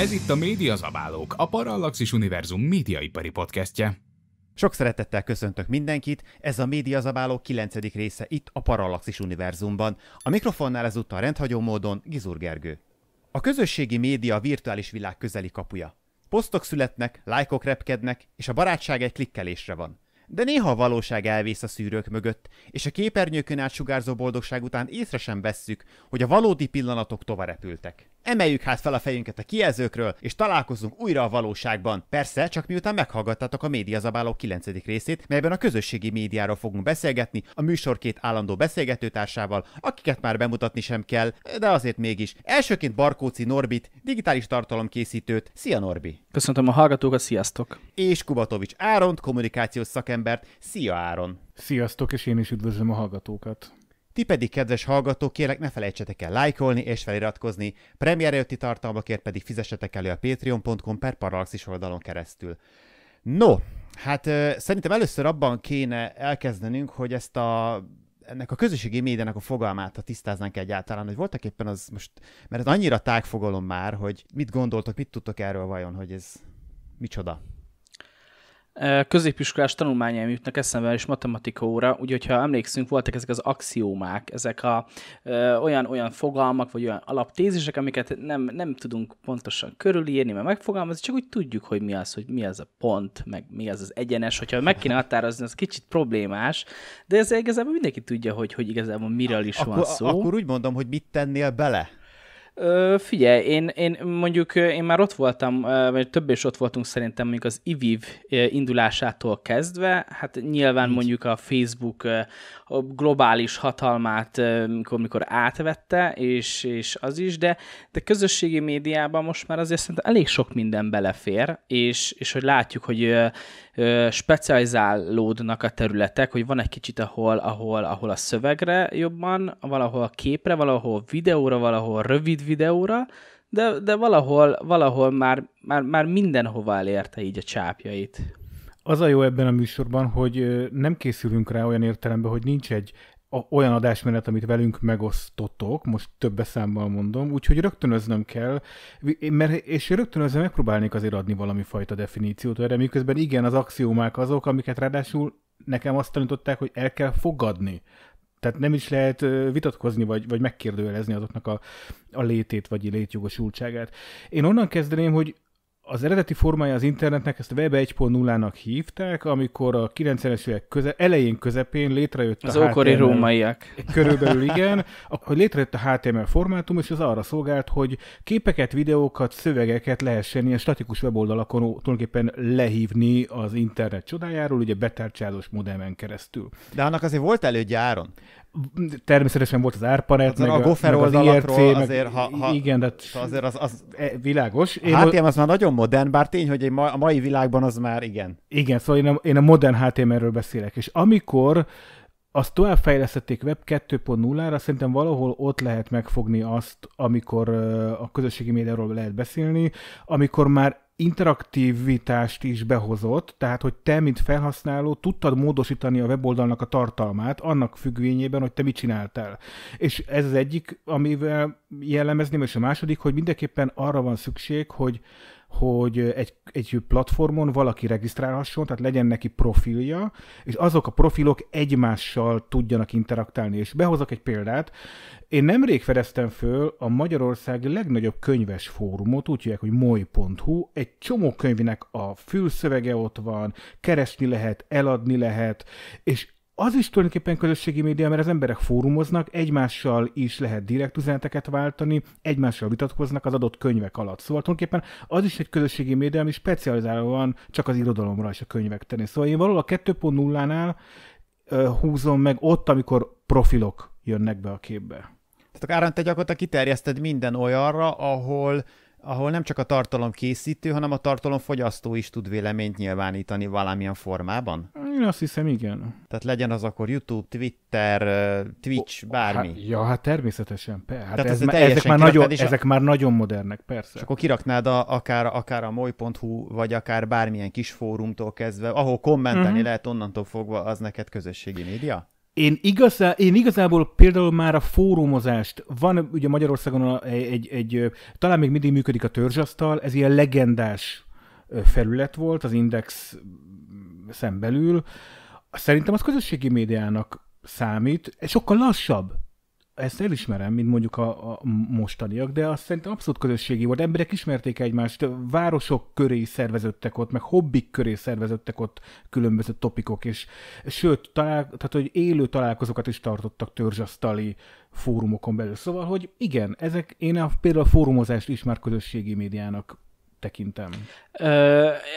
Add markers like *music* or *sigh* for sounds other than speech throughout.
Ez itt a Média Zabálók, a Parallaxis Univerzum médiaipari podcastje. Sok szeretettel köszöntök mindenkit, ez a Média Zabálók 9. része itt a Parallaxis Univerzumban. A mikrofonnál ezúttal rendhagyó módon Gizur Gergő. A közösségi média a virtuális világ közeli kapuja. Posztok születnek, lájkok repkednek, és a barátság egy klikkelésre van. De néha a valóság elvész a szűrők mögött, és a képernyőkön át sugárzó boldogság után észre sem vesszük, hogy a valódi pillanatok tovarepültek. Emeljük hát fel a fejünket a kijelzőkről, és találkozunk újra a valóságban. Persze, csak miután meghallgattátok a médiazabáló 9. részét, melyben a közösségi médiáról fogunk beszélgetni a műsor két állandó beszélgetőtársával, akiket már bemutatni sem kell, de azért mégis. Elsőként Barkóci Norbit, digitális tartalomkészítőt. Szia Norbi! Köszöntöm a hallgatókat, sziasztok! És Kubatovics Áront, kommunikációs szakembert. Szia Áron! Sziasztok, és én is üdvözlöm a hallgatókat! Ti pedig, kedves hallgatók, kérlek ne felejtsetek el lájkolni és feliratkozni, premier előtti tartalmakért pedig fizessetek elő a patreon.com per Parallaxis oldalon keresztül. No, hát szerintem először abban kéne elkezdenünk, hogy ezt a ennek a közösségi médiának a fogalmát, a tisztáznánk egyáltalán, hogy voltak éppen az most, mert ez annyira tágfogalom már, hogy mit gondoltok, mit tudtok erről vajon, hogy ez micsoda? középiskolás tanulmányaim jutnak eszembe és matematika óra, úgyhogy ha emlékszünk, voltak ezek az axiómák, ezek a ö, olyan, olyan fogalmak, vagy olyan alaptézisek, amiket nem, nem tudunk pontosan körülírni, mert megfogalmazni, csak úgy tudjuk, hogy mi az, hogy mi az a pont, meg mi az az egyenes, hogyha meg kéne határozni, az kicsit problémás, de ez igazából mindenki tudja, hogy, hogy igazából miről is van akkor, szó. Akkor úgy mondom, hogy mit tennél bele Ö, figyelj, én, én mondjuk én már ott voltam, vagy több is ott voltunk szerintem mondjuk az IVIV indulásától kezdve, hát nyilván Így. mondjuk a Facebook a globális hatalmát, mikor, mikor átvette, és, és az is, de, de közösségi médiában most már azért szerintem elég sok minden belefér, és, és hogy látjuk, hogy specializálódnak a területek, hogy van egy kicsit, ahol, ahol, ahol a szövegre jobban, valahol a képre, valahol a videóra, valahol a rövid videóra, de, de valahol, valahol már, már, már mindenhova elérte így a csápjait. Az a jó ebben a műsorban, hogy nem készülünk rá olyan értelemben, hogy nincs egy a, olyan adásmenet, amit velünk megosztotok, most több beszámmal mondom, úgyhogy rögtönöznöm kell, mert, és rögtönözve megpróbálnék azért adni valami fajta definíciót erre, miközben igen, az axiómák azok, amiket ráadásul nekem azt tanították, hogy el kell fogadni. Tehát nem is lehet vitatkozni, vagy, vagy megkérdőjelezni azoknak a, a létét, vagy létjogosultságát. Én onnan kezdeném, hogy az eredeti formája az internetnek, ezt Web 1.0-nak hívták, amikor a 90-es évek köze, elején közepén létrejött az a ókori HTML, rómaiak. Körülbelül igen, hogy létrejött a HTML formátum, és az arra szolgált, hogy képeket, videókat, szövegeket lehessen ilyen statikus weboldalakon tulajdonképpen lehívni az internet csodájáról, ugye betárcsázós modemen keresztül. De annak azért volt elődje áron természetesen volt az árpanet, hát, meg a, a Gofer meg az IRC, meg, azért, ha, ha, igen, de azért az, az e, világos. Én a HTML az már nagyon modern, bár tény, hogy a mai világban az már igen. Igen, szóval én a, én a modern HTML-ről beszélek, és amikor azt továbbfejlesztették Web 2.0-ra, szerintem valahol ott lehet megfogni azt, amikor a közösségi médiáról lehet beszélni, amikor már interaktivitást is behozott, tehát hogy te, mint felhasználó, tudtad módosítani a weboldalnak a tartalmát annak függvényében, hogy te mit csináltál. És ez az egyik, amivel jellemezném, és a második, hogy mindenképpen arra van szükség, hogy hogy egy, egy platformon valaki regisztrálhasson, tehát legyen neki profilja, és azok a profilok egymással tudjanak interaktálni. És behozok egy példát. Én nemrég fedeztem föl a Magyarország legnagyobb könyves fórumot, úgy hívják, hogy moly.hu. Egy csomó könyvnek a fülszövege ott van, keresni lehet, eladni lehet, és az is tulajdonképpen közösségi média, mert az emberek fórumoznak, egymással is lehet direkt üzeneteket váltani, egymással vitatkoznak az adott könyvek alatt. Szóval tulajdonképpen az is egy közösségi média, ami specializálva van csak az irodalomra és a könyvek terén. Szóval én valahol a 2.0-nál húzom meg ott, amikor profilok jönnek be a képbe. Tehát akár te gyakorlatilag kiterjeszted minden olyanra, ahol ahol nem csak a tartalom készítő, hanem a tartalom fogyasztó is tud véleményt nyilvánítani valamilyen formában? Én azt hiszem, igen. Tehát legyen az akkor YouTube, Twitter, Twitch, o, bármi. Hát, ja, hát természetesen, persze. Hát Tehát ez, ez ezek, már nagyon, a... ezek már nagyon modernek, persze. És akkor kiraknád a, akár, akár a moly.hu, vagy akár bármilyen kis fórumtól kezdve, ahol kommentelni uh-huh. lehet onnantól fogva, az neked közösségi média? Én, igazá, én igazából például már a fórumozást, van ugye Magyarországon egy, egy, egy talán még mindig működik a törzsasztal, ez ilyen legendás felület volt az Index szembelül. Szerintem az közösségi médiának számít, sokkal lassabb, ezt elismerem, mint mondjuk a, a mostaniak, de azt szerintem abszolút közösségi volt. Emberek ismerték egymást, városok köré szerveződtek ott, meg hobbik köré szerveződtek ott különböző topikok, és sőt, talál, tehát, hogy élő találkozókat is tartottak törzsasztali fórumokon belül. Szóval, hogy igen, ezek, én a, például a fórumozást is már közösségi médiának tekintem.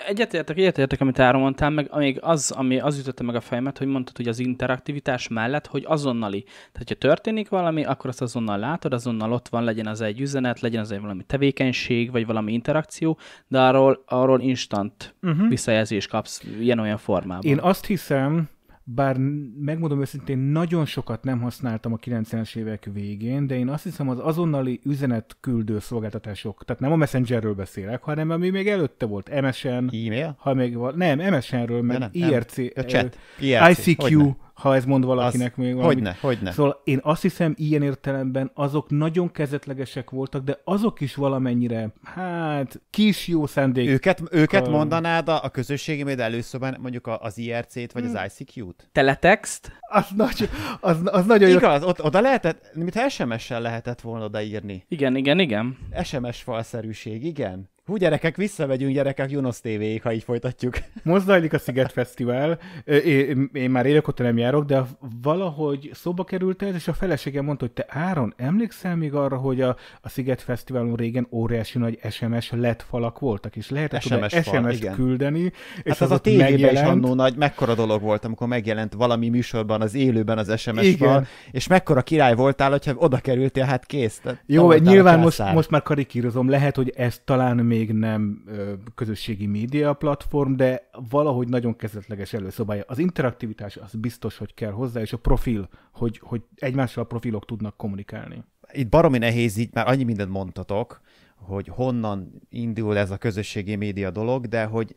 Egyetértek, egyetértek, amit elmondtál, meg még az, ami az ütötte meg a fejemet, hogy mondtad, hogy az interaktivitás mellett, hogy azonnali. Tehát, ha történik valami, akkor azt azonnal látod, azonnal ott van, legyen az egy üzenet, legyen az egy valami tevékenység, vagy valami interakció, de arról, arról instant uh-huh. visszajelzést kapsz ilyen-olyan formában. Én azt hiszem, bár megmondom őszintén, nagyon sokat nem használtam a 90-es évek végén, de én azt hiszem az azonnali üzenetküldő szolgáltatások, tehát nem a Messengerről beszélek, hanem ami még előtte volt, MSN. E-mail? Ha még van, nem, MSN-ről, mert nem, IRC, A chat. IRC, ICQ, ha ez mond valakinek az, még valamit. Hogyne, hogyne. Szóval én azt hiszem, ilyen értelemben azok nagyon kezetlegesek voltak, de azok is valamennyire, hát, kis jó szendék. Őket, őket mondanád a, a közösségi média előszobán, mondjuk az IRC-t, vagy hmm. az ICQ-t? Teletext? Az, nagy, az, az nagyon jó. Igaz, ott, oda lehetett, mintha SMS-sel lehetett volna odaírni. Igen, igen, igen. SMS falszerűség, igen. Hú, gyerekek, visszamegyünk, gyerekek, Junos tv ha így folytatjuk. *laughs* Most a Sziget Fesztivál. Én, én már élek óta nem járok, de valahogy szóba került ez, és a feleségem mondta, hogy te Áron, emlékszel még arra, hogy a, a Sziget Fesztiválon régen óriási nagy SMS lett falak voltak, és lehetett SMS sms küldeni. Hát és hát az, az a tévében megjelent... is annó nagy, mekkora dolog volt, amikor megjelent valami műsorban, az élőben az sms fal, és mekkora király voltál, hogyha oda kerültél, hát kész. Jó, nyilván most, most már karikírozom, lehet, hogy ez talán még nem ö, közösségi média platform, de valahogy nagyon kezdetleges előszobája. Az interaktivitás az biztos, hogy kell hozzá, és a profil, hogy, hogy egymással a profilok tudnak kommunikálni. Itt baromi nehéz, így már annyi mindent mondtatok, hogy honnan indul ez a közösségi média dolog, de hogy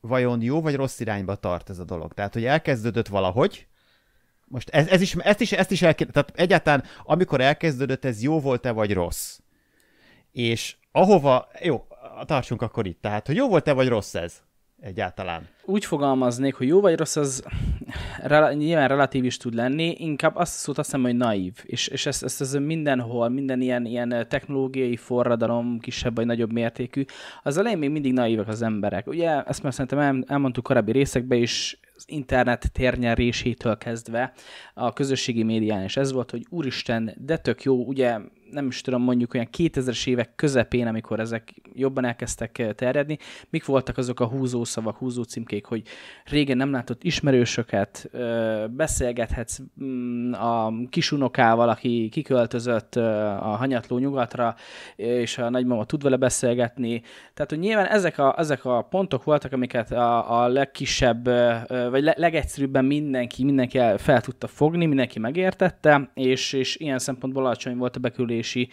vajon jó vagy rossz irányba tart ez a dolog. Tehát, hogy elkezdődött valahogy, most ez, ez is, ezt is, ezt is elke, tehát egyáltalán amikor elkezdődött, ez jó volt-e vagy rossz? És ahova, jó, tartsunk akkor itt. Tehát, hogy jó volt-e, vagy rossz ez egyáltalán? Úgy fogalmaznék, hogy jó vagy rossz, az rel- nyilván relatív is tud lenni, inkább azt szót azt hiszem, hogy naív. És, és ezt, ezt, ezt mindenhol, minden ilyen, ilyen technológiai forradalom, kisebb vagy nagyobb mértékű, az elején még mindig naívak az emberek. Ugye ezt már szerintem el, elmondtuk korábbi részekben is, az internet térnyerésétől kezdve a közösségi médián, és ez volt, hogy úristen, de tök jó, ugye nem is tudom, mondjuk olyan 2000-es évek közepén, amikor ezek jobban elkezdtek eh, terjedni, mik voltak azok a húzószavak, húzócímkék, hogy régen nem látott ismerősöket, eh, beszélgethetsz mm, a kisunokával, aki kiköltözött eh, a hanyatló nyugatra, és a nagymama tud vele beszélgetni. Tehát, hogy nyilván ezek a, ezek a pontok voltak, amiket a, a legkisebb, vagy legegyszerűbben mindenki, mindenki fel tudta fogni, mindenki megértette, és, és ilyen szempontból alacsony volt a bekülés belépési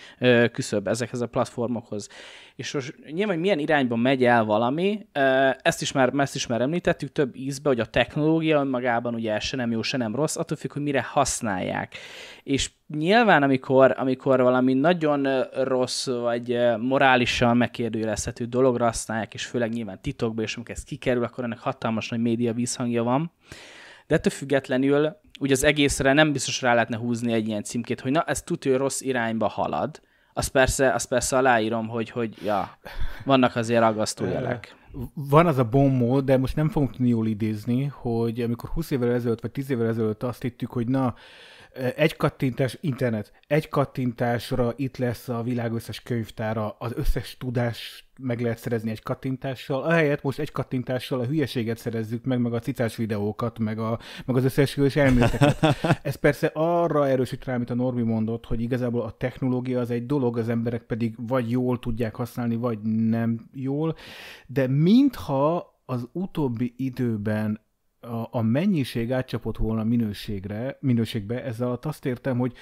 küszöb ezekhez a platformokhoz. És most nyilván, hogy milyen irányba megy el valami, ezt is már, ezt is már említettük több ízbe, hogy a technológia önmagában ugye se nem jó, se nem rossz, attól függ, hogy mire használják. És nyilván, amikor, amikor valami nagyon rossz, vagy morálisan megkérdőjelezhető dologra használják, és főleg nyilván titokba, és amikor ez kikerül, akkor ennek hatalmas nagy média vízhangja van. De ettől függetlenül úgy az egészre nem biztos rá lehetne húzni egy ilyen címkét, hogy na, ez tudja, rossz irányba halad. Azt persze, azt persze aláírom, hogy, hogy ja, vannak azért aggasztó jelek. Van az a bombó, de most nem fogunk tudni jól idézni, hogy amikor 20 évvel ezelőtt, vagy 10 évvel ezelőtt azt hittük, hogy na, egy kattintás internet, egy kattintásra itt lesz a világ összes könyvtára, az összes tudást meg lehet szerezni egy kattintással, ahelyett most egy kattintással a hülyeséget szerezzük meg, meg a cicás videókat, meg, a, meg az összes összeesküvés elméleteket. *laughs* Ez persze arra erősít rá, amit a Norbi mondott, hogy igazából a technológia az egy dolog, az emberek pedig vagy jól tudják használni, vagy nem jól, de mintha az utóbbi időben a, a mennyiség átcsapott volna minőségre, minőségbe, ezzel alatt azt értem, hogy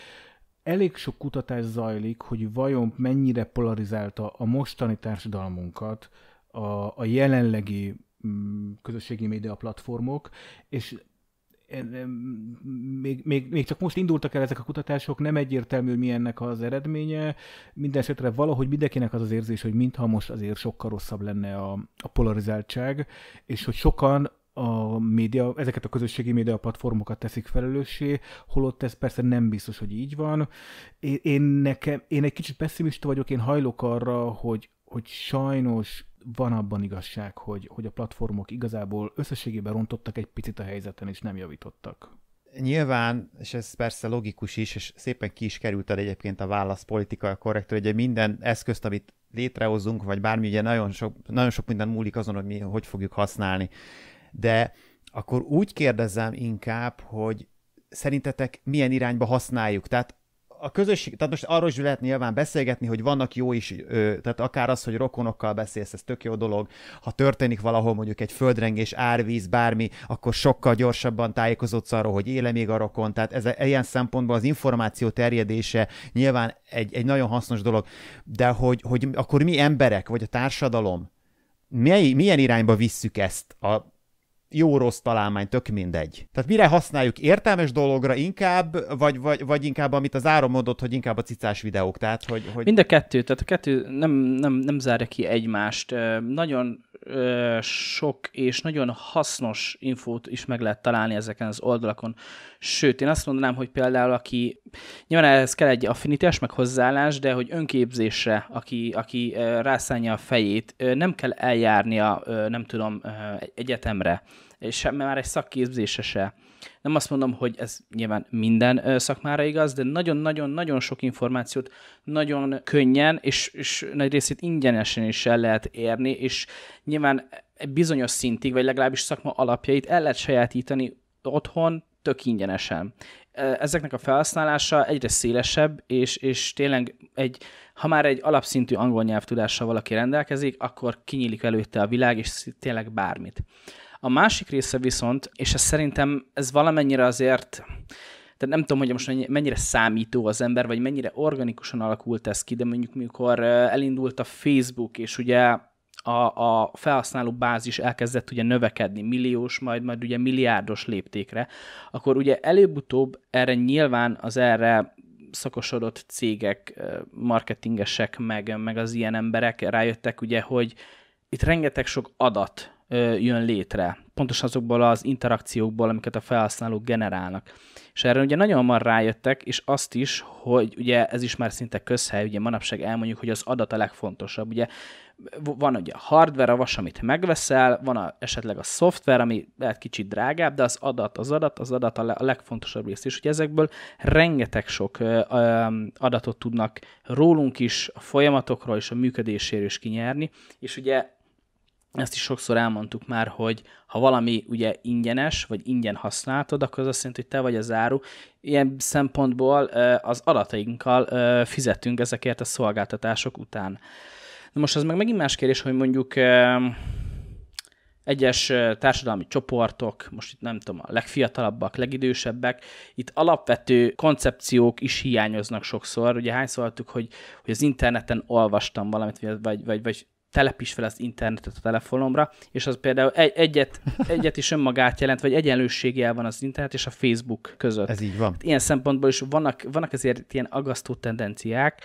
elég sok kutatás zajlik, hogy vajon mennyire polarizálta a mostani társadalmunkat a, a jelenlegi mm, közösségi média platformok, és még, még, még csak most indultak el ezek a kutatások, nem egyértelmű, hogy milyennek az eredménye. Minden esetre valahogy mindenkinek az az érzés, hogy mintha most azért sokkal rosszabb lenne a, a polarizáltság, és hogy sokan a média, ezeket a közösségi média platformokat teszik felelőssé, holott ez persze nem biztos, hogy így van. Én, én, nekem, én egy kicsit pessimista vagyok, én hajlok arra, hogy, hogy sajnos van abban igazság, hogy, hogy a platformok igazából összességében rontottak egy picit a helyzeten, és nem javítottak. Nyilván, és ez persze logikus is, és szépen ki is került el egyébként a válasz politikai korrektől, hogy minden eszközt, amit létrehozunk, vagy bármi, ugye nagyon sok, nagyon sok minden múlik azon, hogy mi hogy fogjuk használni de akkor úgy kérdezem inkább, hogy szerintetek milyen irányba használjuk. Tehát a közösség, tehát most arról is lehet nyilván beszélgetni, hogy vannak jó is, ö, tehát akár az, hogy rokonokkal beszélsz, ez tök jó dolog. Ha történik valahol mondjuk egy földrengés, árvíz, bármi, akkor sokkal gyorsabban tájékozódsz arról, hogy éle még a rokon. Tehát ez, e, ilyen szempontból az információ terjedése nyilván egy, egy nagyon hasznos dolog, de hogy, hogy akkor mi emberek, vagy a társadalom, mely, milyen irányba visszük ezt a jó-rossz találmány, tök mindegy. Tehát mire használjuk értelmes dologra inkább, vagy, vagy, vagy inkább, amit az áron mondott, hogy inkább a cicás videók, tehát hogy... hogy... Mind a kettő, tehát a kettő nem, nem, nem zárja ki egymást. Nagyon sok és nagyon hasznos infót is meg lehet találni ezeken az oldalakon. Sőt, én azt mondanám, hogy például aki, nyilván ehhez kell egy affinitás, meg hozzáállás, de hogy önképzésre, aki, aki rászánja a fejét, nem kell eljárnia, nem tudom, egyetemre, és már egy szakképzése se. Nem azt mondom, hogy ez nyilván minden szakmára igaz, de nagyon-nagyon-nagyon sok információt nagyon könnyen, és, és nagy részét ingyenesen is el lehet érni, és nyilván bizonyos szintig, vagy legalábbis szakma alapjait el lehet sajátítani otthon, tök ingyenesen. Ezeknek a felhasználása egyre szélesebb, és, és tényleg egy, ha már egy alapszintű angol nyelvtudással valaki rendelkezik, akkor kinyílik előtte a világ, és tényleg bármit. A másik része viszont, és ez szerintem ez valamennyire azért tehát nem tudom, hogy most mennyire számító az ember, vagy mennyire organikusan alakult ez ki, de mondjuk mikor elindult a Facebook, és ugye a, a felhasználó bázis elkezdett ugye növekedni milliós, majd majd ugye milliárdos léptékre, akkor ugye előbb-utóbb erre nyilván az erre szakosodott cégek, marketingesek, meg, meg az ilyen emberek rájöttek ugye, hogy itt rengeteg sok adat jön létre, pontosan azokból az interakciókból, amiket a felhasználók generálnak. És erre ugye nagyon hamar rájöttek, és azt is, hogy ugye ez is már szinte közhely, ugye manapság elmondjuk, hogy az adat a legfontosabb. Ugye van ugye a hardware, a vas, amit megveszel, van a, esetleg a szoftver, ami lehet kicsit drágább, de az adat, az adat, az adat a legfontosabb rész is, hogy ezekből rengeteg sok adatot tudnak rólunk is, a folyamatokról és a működéséről is kinyerni, és ugye ezt is sokszor elmondtuk már, hogy ha valami ugye ingyenes, vagy ingyen használtad, akkor az azt jelenti, hogy te vagy az áru. Ilyen szempontból az adatainkkal fizetünk ezekért a szolgáltatások után. Na most az meg megint más kérdés, hogy mondjuk egyes társadalmi csoportok, most itt nem tudom, a legfiatalabbak, legidősebbek, itt alapvető koncepciók is hiányoznak sokszor. Ugye hányszor hallottuk, hogy, hogy az interneten olvastam valamit, vagy, vagy, vagy telepíts fel az internetet a telefonomra, és az például egy, egyet, *laughs* egyet is önmagát jelent, vagy egyenlőségjel van az internet és a Facebook között. Ez így van. Hát ilyen szempontból is vannak, vannak azért ilyen agasztó tendenciák,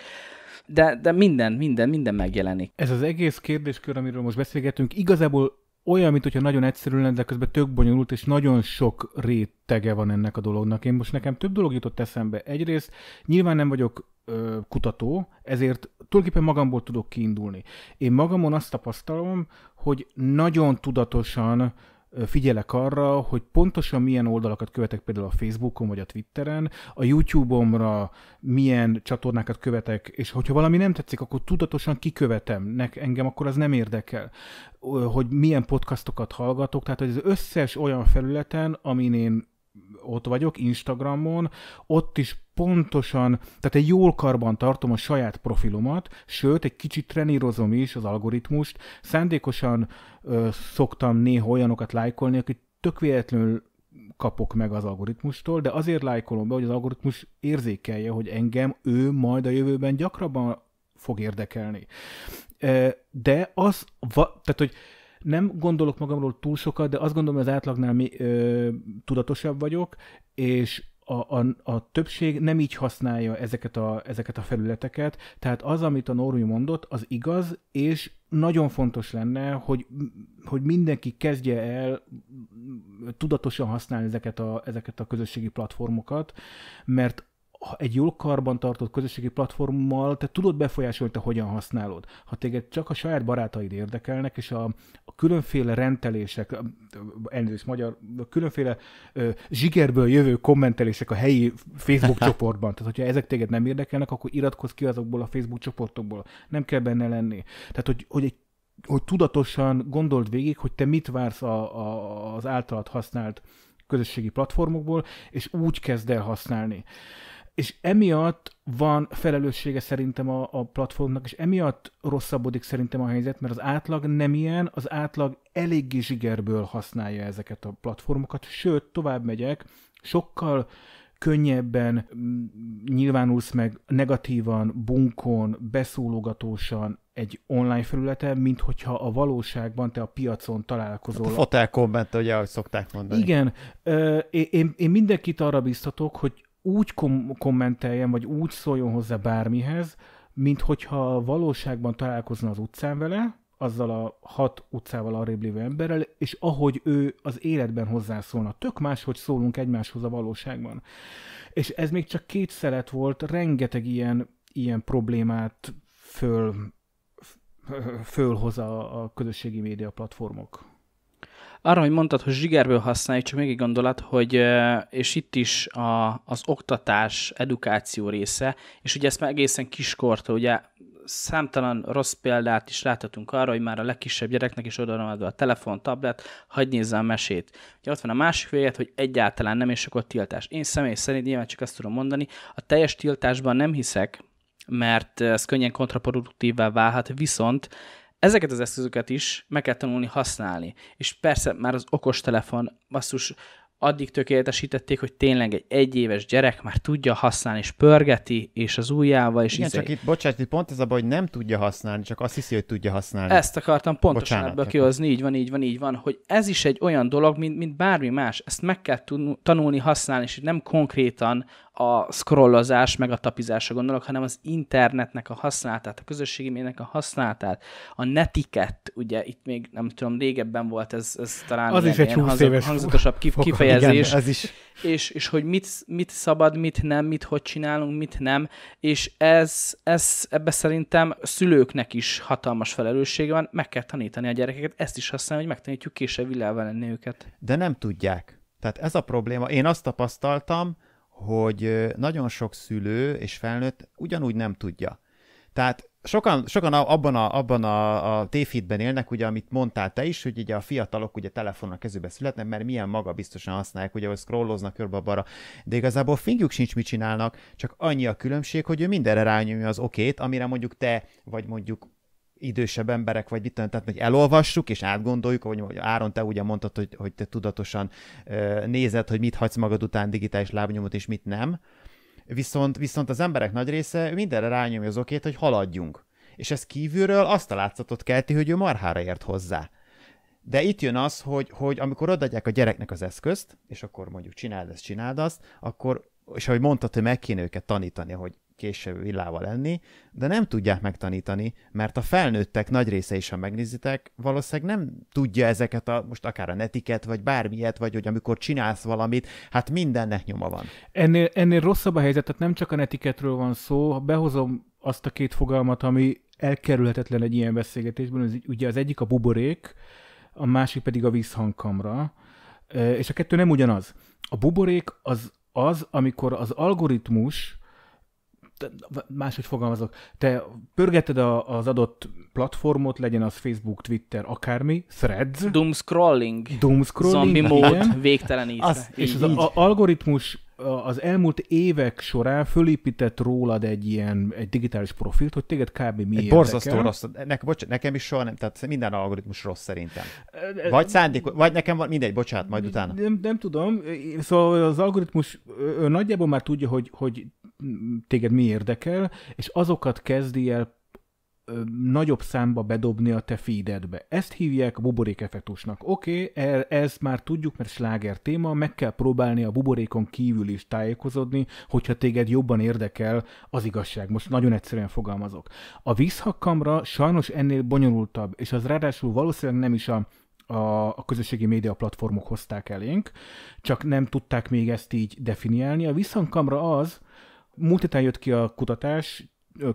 de, de minden, minden, minden megjelenik. Ez az egész kérdéskör, amiről most beszélgetünk, igazából olyan, mint hogyha nagyon egyszerű lenne, de közben tök bonyolult, és nagyon sok rétege van ennek a dolognak. Én most nekem több dolog jutott eszembe. Egyrészt nyilván nem vagyok ö, kutató, ezért tulajdonképpen magamból tudok kiindulni. Én magamon azt tapasztalom, hogy nagyon tudatosan figyelek arra, hogy pontosan milyen oldalakat követek például a Facebookon vagy a Twitteren, a YouTube-omra milyen csatornákat követek, és hogyha valami nem tetszik, akkor tudatosan kikövetem nek, engem, akkor az nem érdekel, hogy milyen podcastokat hallgatok, tehát hogy az összes olyan felületen, amin én ott vagyok, Instagramon, ott is pontosan, tehát egy jól karban tartom a saját profilomat, sőt, egy kicsit trenírozom is az algoritmust, szándékosan ö, szoktam néha olyanokat lájkolni, akik tök véletlenül kapok meg az algoritmustól, de azért lájkolom be, hogy az algoritmus érzékelje, hogy engem ő majd a jövőben gyakrabban fog érdekelni. De az, tehát hogy nem gondolok magamról túl sokat, de azt gondolom, hogy az átlagnál mi, ö, tudatosabb vagyok, és a, a, a többség nem így használja ezeket a, ezeket a felületeket, tehát az, amit a Norvi mondott, az igaz, és nagyon fontos lenne, hogy, hogy mindenki kezdje el tudatosan használni ezeket a, ezeket a közösségi platformokat, mert egy jól karbantartott közösségi platformmal te tudod befolyásolni, te hogyan használod. Ha téged csak a saját barátaid érdekelnek, és a, a különféle rendelések, elnézést magyar, a különféle ö, zsigerből jövő kommentelések a helyi Facebook *laughs* csoportban, tehát hogyha ezek téged nem érdekelnek, akkor iratkozz ki azokból a Facebook csoportokból. Nem kell benne lenni. Tehát, hogy, hogy egy hogy tudatosan gondold végig, hogy te mit vársz a, a, az általad használt közösségi platformokból, és úgy kezd el használni. Uh, és emiatt van felelőssége szerintem a, a platformnak, és emiatt rosszabbodik szerintem a helyzet, mert az átlag nem ilyen, az átlag eléggé zsigerből használja ezeket a platformokat, sőt, tovább megyek, sokkal könnyebben mm, nyilvánulsz meg negatívan, bunkon, beszólogatósan egy online felületen, mint hogyha a valóságban te a piacon találkozol. Hát a fotel komment, ugye, ahogy szokták mondani. Igen. Én, én, én mindenkit arra biztatok, hogy úgy kom- kommenteljen, vagy úgy szóljon hozzá bármihez, mint hogyha valóságban találkozna az utcán vele, azzal a hat utcával arrébb lévő emberrel, és ahogy ő az életben hozzászólna. Tök más, hogy szólunk egymáshoz a valóságban. És ez még csak két szelet volt, rengeteg ilyen, ilyen problémát föl, fölhoz a, a közösségi média platformok. Arra, hogy mondtad, hogy zsigerből használjuk, csak még egy gondolat, hogy és itt is a, az oktatás, edukáció része, és ugye ezt már egészen kiskortól, ugye számtalan rossz példát is láthatunk arra, hogy már a legkisebb gyereknek is oda a telefon, tablet, hagyd nézze a mesét. Ugye ott van a másik véget, hogy egyáltalán nem, és akkor tiltás. Én személy szerint nyilván csak azt tudom mondani, a teljes tiltásban nem hiszek, mert ez könnyen kontraproduktívvá válhat, viszont ezeket az eszközöket is meg kell tanulni használni. És persze már az okostelefon, basszus, addig tökéletesítették, hogy tényleg egy egyéves gyerek már tudja használni, és pörgeti, és az ujjával, és Igen, izé... csak itt, bocsánat, itt pont ez a baj, hogy nem tudja használni, csak azt hiszi, hogy tudja használni. Ezt akartam pontosan bocsánat, ebből kihozni, így van, így van, így van, hogy ez is egy olyan dolog, mint, mint bármi más. Ezt meg kell tanulni, használni, és nem konkrétan a scrollozás, meg a tapizásra gondolok, hanem az internetnek a használatát, a közösségi mének a használatát, a netiket, ugye itt még nem tudom, régebben volt ez, ez talán az is egy ilyen hangzatosabb fog, kifejezés, igen, ez is. És, és hogy mit, mit szabad, mit nem, mit hogy csinálunk, mit nem, és ez, ez ebbe szerintem szülőknek is hatalmas felelőssége van, meg kell tanítani a gyerekeket, ezt is használni, hogy megtanítjuk később világban lenni őket. De nem tudják. Tehát ez a probléma. Én azt tapasztaltam, hogy nagyon sok szülő és felnőtt ugyanúgy nem tudja. Tehát sokan, sokan abban a, abban a, a tévhitben élnek, ugye, amit mondtál te is, hogy ugye a fiatalok ugye telefonnak kezébe születnek, mert milyen maga biztosan használják, ugye, hogy scrolloznak körbe balra, de igazából fingjuk sincs, mit csinálnak, csak annyi a különbség, hogy ő mindenre rányomja az okét, amire mondjuk te, vagy mondjuk idősebb emberek, vagy itt, tehát hogy elolvassuk és átgondoljuk, ahogy Áron, te ugye mondtad, hogy, hogy te tudatosan nézed, hogy mit hagysz magad után digitális lábnyomot és mit nem, viszont, viszont az emberek nagy része mindenre rányomja az okét, hogy haladjunk. És ez kívülről azt a látszatot kelti, hogy ő marhára ért hozzá. De itt jön az, hogy, hogy amikor odaadják a gyereknek az eszközt, és akkor mondjuk csináld ezt, csináld azt, akkor, és ahogy mondtad, hogy meg kéne őket tanítani, hogy később villával lenni, de nem tudják megtanítani, mert a felnőttek nagy része is, ha megnézitek, valószínűleg nem tudja ezeket a, most akár a netiket, vagy bármilyet, vagy hogy amikor csinálsz valamit, hát mindennek nyoma van. Ennél, ennél rosszabb a helyzet, tehát nem csak a netiketről van szó, behozom azt a két fogalmat, ami elkerülhetetlen egy ilyen beszélgetésben, az, ugye az egyik a buborék, a másik pedig a vízhangkamra, és a kettő nem ugyanaz. A buborék az az, amikor az algoritmus máshogy fogalmazok, te pörgeted a, az adott platformot, legyen az Facebook, Twitter, akármi, threads. Doom scrolling. Doom scrolling. Zombie hát mód, végtelen Az, és az a, algoritmus az elmúlt évek során fölépített rólad egy ilyen egy digitális profilt, hogy téged kb. mi egy borzasztó rossz. Ne, bocsánat, nekem is soha nem, tehát minden algoritmus rossz szerintem. Vagy szándék, vagy nekem van, mindegy, bocsánat, majd utána. Nem, nem tudom, szóval az algoritmus nagyjából már tudja, hogy, hogy téged mi érdekel, és azokat kezdi el nagyobb számba bedobni a te feededbe. Ezt hívják buborék effektusnak. Oké, okay, er, ezt már tudjuk, mert sláger téma, meg kell próbálni a buborékon kívül is tájékozódni, hogyha téged jobban érdekel az igazság. Most nagyon egyszerűen fogalmazok. A vízhakkamra sajnos ennél bonyolultabb, és az ráadásul valószínűleg nem is a a, a közösségi média platformok hozták elénk, csak nem tudták még ezt így definiálni. A visszankamra az, múlt héten jött ki a kutatás,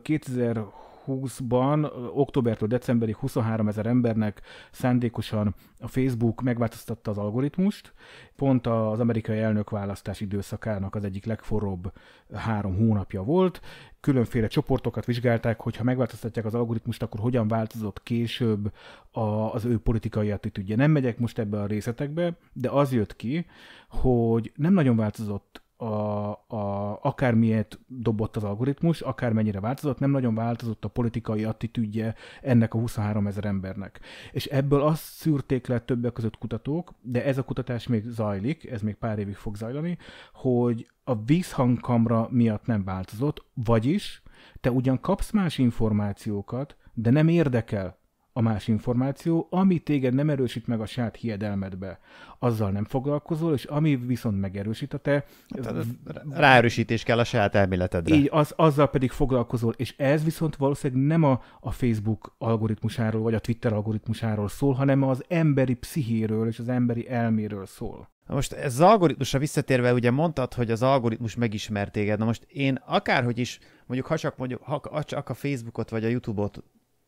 2000 2020-ban, októbertől decemberig 23 ezer embernek szándékosan a Facebook megváltoztatta az algoritmust, pont az amerikai elnökválasztás időszakának az egyik legforróbb három hónapja volt. Különféle csoportokat vizsgálták, hogy ha megváltoztatják az algoritmust, akkor hogyan változott később a, az ő politikai attitűdje. Nem megyek most ebbe a részletekbe, de az jött ki, hogy nem nagyon változott a, a, akármilyet dobott az algoritmus, akármennyire változott, nem nagyon változott a politikai attitűdje ennek a 23 ezer embernek. És ebből azt szűrték le többek között kutatók, de ez a kutatás még zajlik, ez még pár évig fog zajlani, hogy a vízhangkamra miatt nem változott, vagyis te ugyan kapsz más információkat, de nem érdekel, a más információ, ami téged nem erősít meg a saját hiedelmedbe, azzal nem foglalkozol, és ami viszont megerősít a te... Hát, hát ráerősítés kell a saját elméletedre. Így, az, azzal pedig foglalkozol, és ez viszont valószínűleg nem a, a Facebook algoritmusáról, vagy a Twitter algoritmusáról szól, hanem az emberi pszichéről és az emberi elméről szól. Na most ez az algoritmusra visszatérve, ugye mondtad, hogy az algoritmus megismer téged. Na most én akárhogy is, mondjuk ha csak, mondjuk, ha, csak a Facebookot vagy a YouTube-ot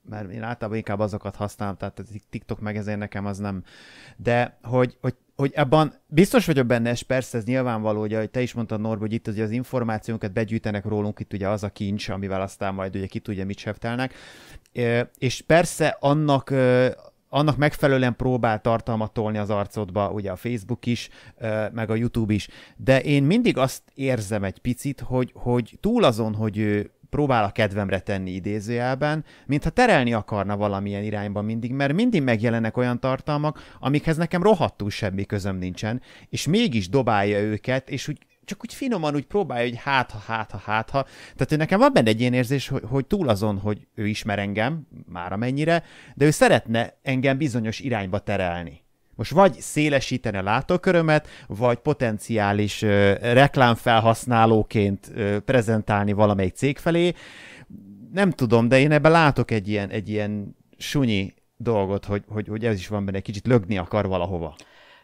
mert én általában inkább azokat használom, tehát a TikTok meg ezért nekem az nem. De hogy, hogy, hogy ebben biztos vagyok benne, és persze ez nyilvánvaló, hogy hogy te is mondtad Norb, hogy itt ugye az információkat begyűjtenek rólunk, itt ugye az a kincs, amivel aztán majd ugye ki tudja, mit seftelnek. És persze annak annak megfelelően próbál tartalmat tolni az arcodba, ugye a Facebook is, meg a YouTube is, de én mindig azt érzem egy picit, hogy, hogy túl azon, hogy ő próbál a kedvemre tenni idézőjelben, mintha terelni akarna valamilyen irányba mindig, mert mindig megjelennek olyan tartalmak, amikhez nekem rohadtul semmi közöm nincsen, és mégis dobálja őket, és úgy csak úgy finoman úgy próbálja, hogy hát, ha, hát, ha, hát, ha. Tehát hogy nekem van benne egy ilyen érzés, hogy, hogy túl azon, hogy ő ismer engem, már amennyire, de ő szeretne engem bizonyos irányba terelni. Most vagy szélesíteni a látókörömet, vagy potenciális ö, reklámfelhasználóként ö, prezentálni valamelyik cég felé. Nem tudom, de én ebben látok egy ilyen, egy ilyen sunyi dolgot, hogy, hogy, hogy ez is van benne, egy kicsit lögni akar valahova.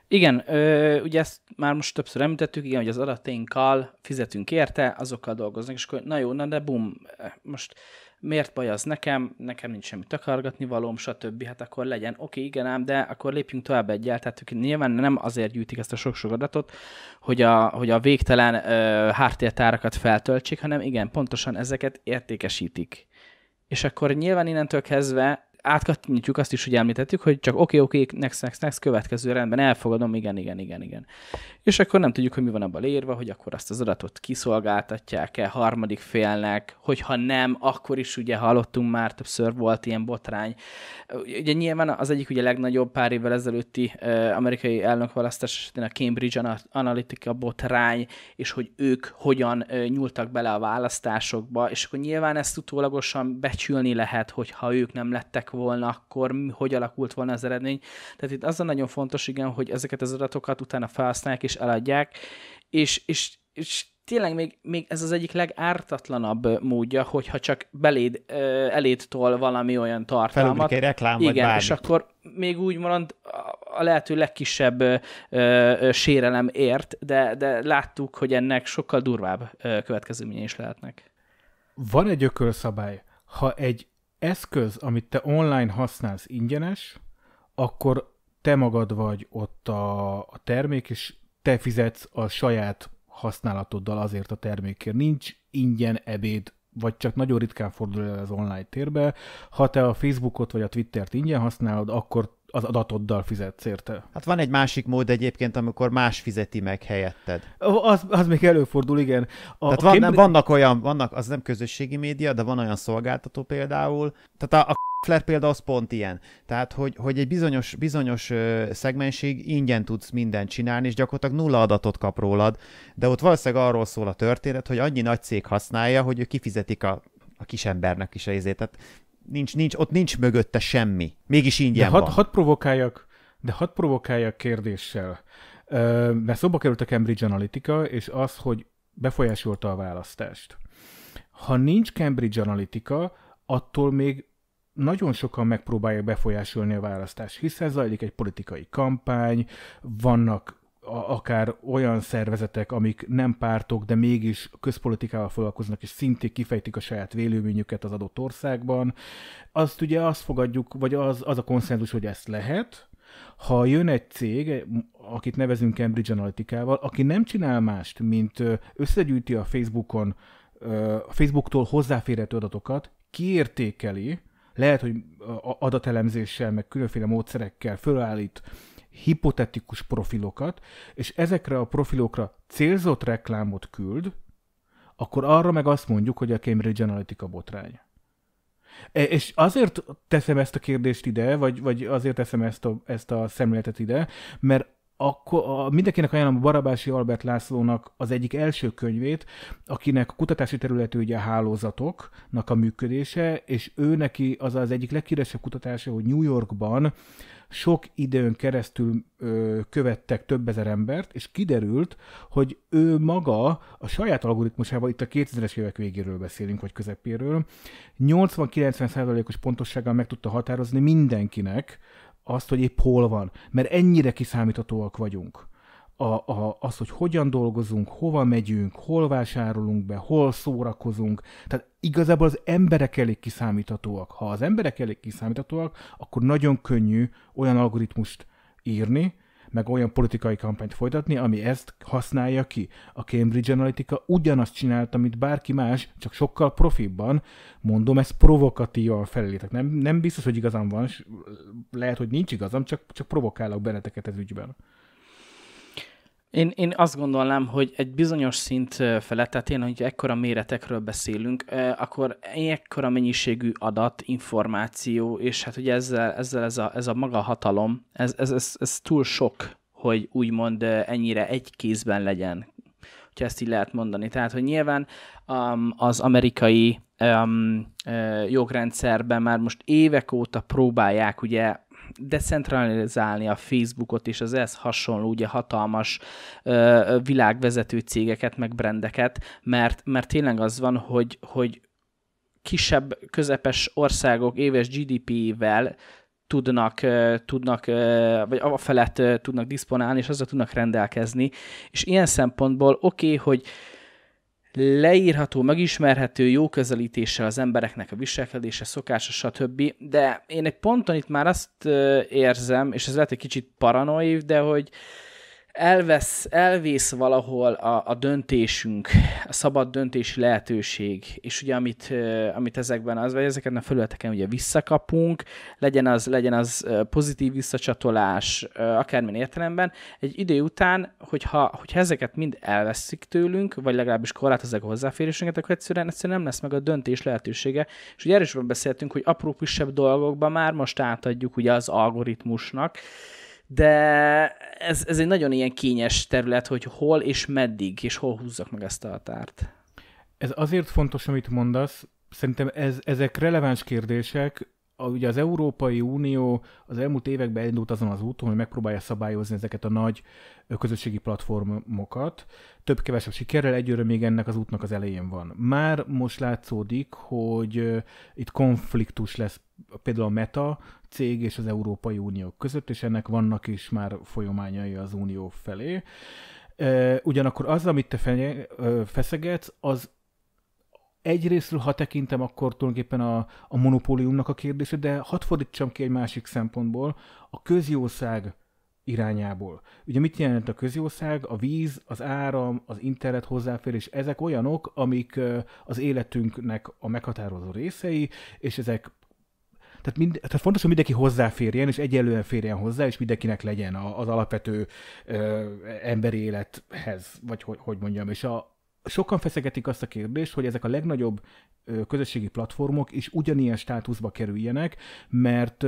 Igen, ö, ugye ezt már most többször említettük, igen, hogy az adatainkkal fizetünk érte, azokkal dolgoznak, és akkor na jó, na de bum, eh, most miért baj az nekem, nekem nincs semmi takargatni valóm, stb. Hát akkor legyen, oké, okay, igen ám, de akkor lépjünk tovább egyel. Tehát ők nyilván nem azért gyűjtik ezt a sok-sok adatot, hogy a, hogy a végtelen ö, háttértárakat feltöltsék, hanem igen, pontosan ezeket értékesítik. És akkor nyilván innentől kezdve átkattintjuk azt is, hogy említettük, hogy csak oké, okay, oké, okay, next, next, next, következő rendben, elfogadom, igen, igen, igen, igen. És akkor nem tudjuk, hogy mi van abban leírva, hogy akkor azt az adatot kiszolgáltatják-e harmadik félnek, hogyha nem, akkor is ugye hallottunk már, többször volt ilyen botrány. Ugye nyilván az egyik ugye legnagyobb pár évvel ezelőtti amerikai elnökválasztás esetén a Cambridge Analytica botrány, és hogy ők hogyan nyúltak bele a választásokba, és akkor nyilván ezt utólagosan becsülni lehet, hogyha ők nem lettek lettek volna, akkor hogy alakult volna az eredmény. Tehát itt az a nagyon fontos, igen, hogy ezeket az adatokat utána felhasználják és eladják, és, és, és tényleg még, még ez az egyik legártatlanabb módja, hogyha csak beléd, eléd tol valami olyan tartalmat. egy reklám, Igen, vagy és akkor még úgy mond a lehető legkisebb ö, ö, sérelem ért, de, de láttuk, hogy ennek sokkal durvább következményei is lehetnek. Van egy ökölszabály. Ha egy eszköz, amit te online használsz ingyenes, akkor te magad vagy ott a, a termék, és te fizetsz a saját használatoddal azért a termékért. Nincs ingyen ebéd, vagy csak nagyon ritkán fordul el az online térbe. Ha te a Facebookot vagy a Twittert ingyen használod, akkor az adatoddal fizetsz érte. Hát van egy másik mód egyébként, amikor más fizeti meg helyetted. Az, az még előfordul, igen. A, tehát van, kép... nem, vannak olyan, vannak, az nem közösségi média, de van olyan szolgáltató például. Tehát a, a Flair példa az pont ilyen. Tehát, hogy, hogy egy bizonyos, bizonyos ö, szegmenség ingyen tudsz mindent csinálni, és gyakorlatilag nulla adatot kap rólad, de ott valószínűleg arról szól a történet, hogy annyi nagy cég használja, hogy ő kifizetik a a kisembernek is a izé. Tehát nincs, nincs, ott nincs mögötte semmi. Mégis ingyen de had, van. Hadd provokáljak, de hadd provokáljak kérdéssel. Ö, mert szóba került a Cambridge Analytica, és az, hogy befolyásolta a választást. Ha nincs Cambridge Analytica, attól még nagyon sokan megpróbálják befolyásolni a választást, hiszen zajlik egy politikai kampány, vannak a, akár olyan szervezetek, amik nem pártok, de mégis közpolitikával foglalkoznak, és szintén kifejtik a saját véleményüket az adott országban, azt ugye azt fogadjuk, vagy az, az a konszenzus, hogy ezt lehet, ha jön egy cég, akit nevezünk Cambridge Analytica-val, aki nem csinál mást, mint összegyűjti a Facebookon, a Facebooktól hozzáférhető adatokat, kiértékeli, lehet, hogy adatelemzéssel, meg különféle módszerekkel fölállít hipotetikus profilokat, és ezekre a profilokra célzott reklámot küld, akkor arra meg azt mondjuk, hogy a Cambridge Analytica botrány. E, és azért teszem ezt a kérdést ide, vagy, vagy azért teszem ezt a, ezt a szemléletet ide, mert akkor a, mindenkinek ajánlom Barabási Albert Lászlónak az egyik első könyvét, akinek a kutatási területe ugye a hálózatoknak a működése, és ő neki az az egyik leghíresebb kutatása, hogy New Yorkban sok időn keresztül ö, követtek több ezer embert, és kiderült, hogy ő maga a saját algoritmusával, itt a 2000-es évek végéről beszélünk, vagy közepéről, 80-90%-os pontossággal meg tudta határozni mindenkinek, azt, hogy épp hol van, mert ennyire kiszámíthatóak vagyunk. A, a, az, hogy hogyan dolgozunk, hova megyünk, hol vásárolunk be, hol szórakozunk. Tehát igazából az emberek elég kiszámíthatóak. Ha az emberek elég kiszámíthatóak, akkor nagyon könnyű olyan algoritmust írni, meg olyan politikai kampányt folytatni, ami ezt használja ki. A Cambridge Analytica ugyanazt csinálta, mint bárki más, csak sokkal profibban. Mondom, ez provokatívan felelítek. Nem, nem biztos, hogy igazam van, lehet, hogy nincs igazam, csak, csak provokálok benneteket ez ügyben. Én, én azt gondolnám, hogy egy bizonyos szint felett, tehát én, hogy ekkora méretekről beszélünk, akkor ekkora mennyiségű adat, információ, és hát ugye ezzel, ezzel ez, a, ez a maga hatalom, ez, ez, ez, ez túl sok, hogy úgymond ennyire egy kézben legyen, hogyha ezt így lehet mondani. Tehát, hogy nyilván az amerikai jogrendszerben már most évek óta próbálják ugye decentralizálni a Facebookot és az ez hasonló ugye hatalmas ö, világvezető cégeket, meg brendeket, mert, mert tényleg az van, hogy, hogy kisebb, közepes országok éves GDP-vel tudnak, tudnak vagy a felett tudnak diszponálni, és azzal tudnak rendelkezni. És ilyen szempontból oké, okay, hogy leírható, megismerhető, jó közelítése az embereknek a viselkedése, szokása, stb. De én egy ponton itt már azt érzem, és ez lehet egy kicsit paranoív, de hogy elvesz, elvész valahol a, a döntésünk, a szabad döntési lehetőség, és ugye amit, amit ezekben az, vagy ezeken a felületeken ugye visszakapunk, legyen az, legyen az pozitív visszacsatolás, akármilyen értelemben, egy idő után, hogyha, hogyha ezeket mind elveszik tőlünk, vagy legalábbis korlátozzák a hozzáférésünket, akkor egyszerűen, egyszerűen nem lesz meg a döntés lehetősége. És ugye is beszéltünk, hogy apró kisebb dolgokban már most átadjuk ugye az algoritmusnak, de ez, ez egy nagyon ilyen kényes terület, hogy hol és meddig, és hol húzzak meg ezt a határt. Ez azért fontos, amit mondasz, szerintem ez, ezek releváns kérdések, a, ugye az Európai Unió az elmúlt években elindult azon az úton, hogy megpróbálja szabályozni ezeket a nagy közösségi platformokat. Több-kevesebb sikerrel egyőre még ennek az útnak az elején van. Már most látszódik, hogy itt konfliktus lesz például a Meta cég és az Európai Unió között, és ennek vannak is már folyamányai az Unió felé. Ugyanakkor az, amit te feszegetsz, az egyrésztről, ha tekintem, akkor tulajdonképpen a, a monopóliumnak a kérdése, de hadd fordítsam ki egy másik szempontból, a közjószág irányából. Ugye mit jelent a közjószág? A víz, az áram, az internet hozzáférés, ezek olyanok, amik az életünknek a meghatározó részei, és ezek tehát, mind, tehát fontos, hogy mindenki hozzáférjen, és egyenlően férjen hozzá, és mindenkinek legyen az alapvető ö, emberi élethez, vagy hogy, hogy mondjam. És a, sokan feszegetik azt a kérdést, hogy ezek a legnagyobb közösségi platformok is ugyanilyen státuszba kerüljenek, mert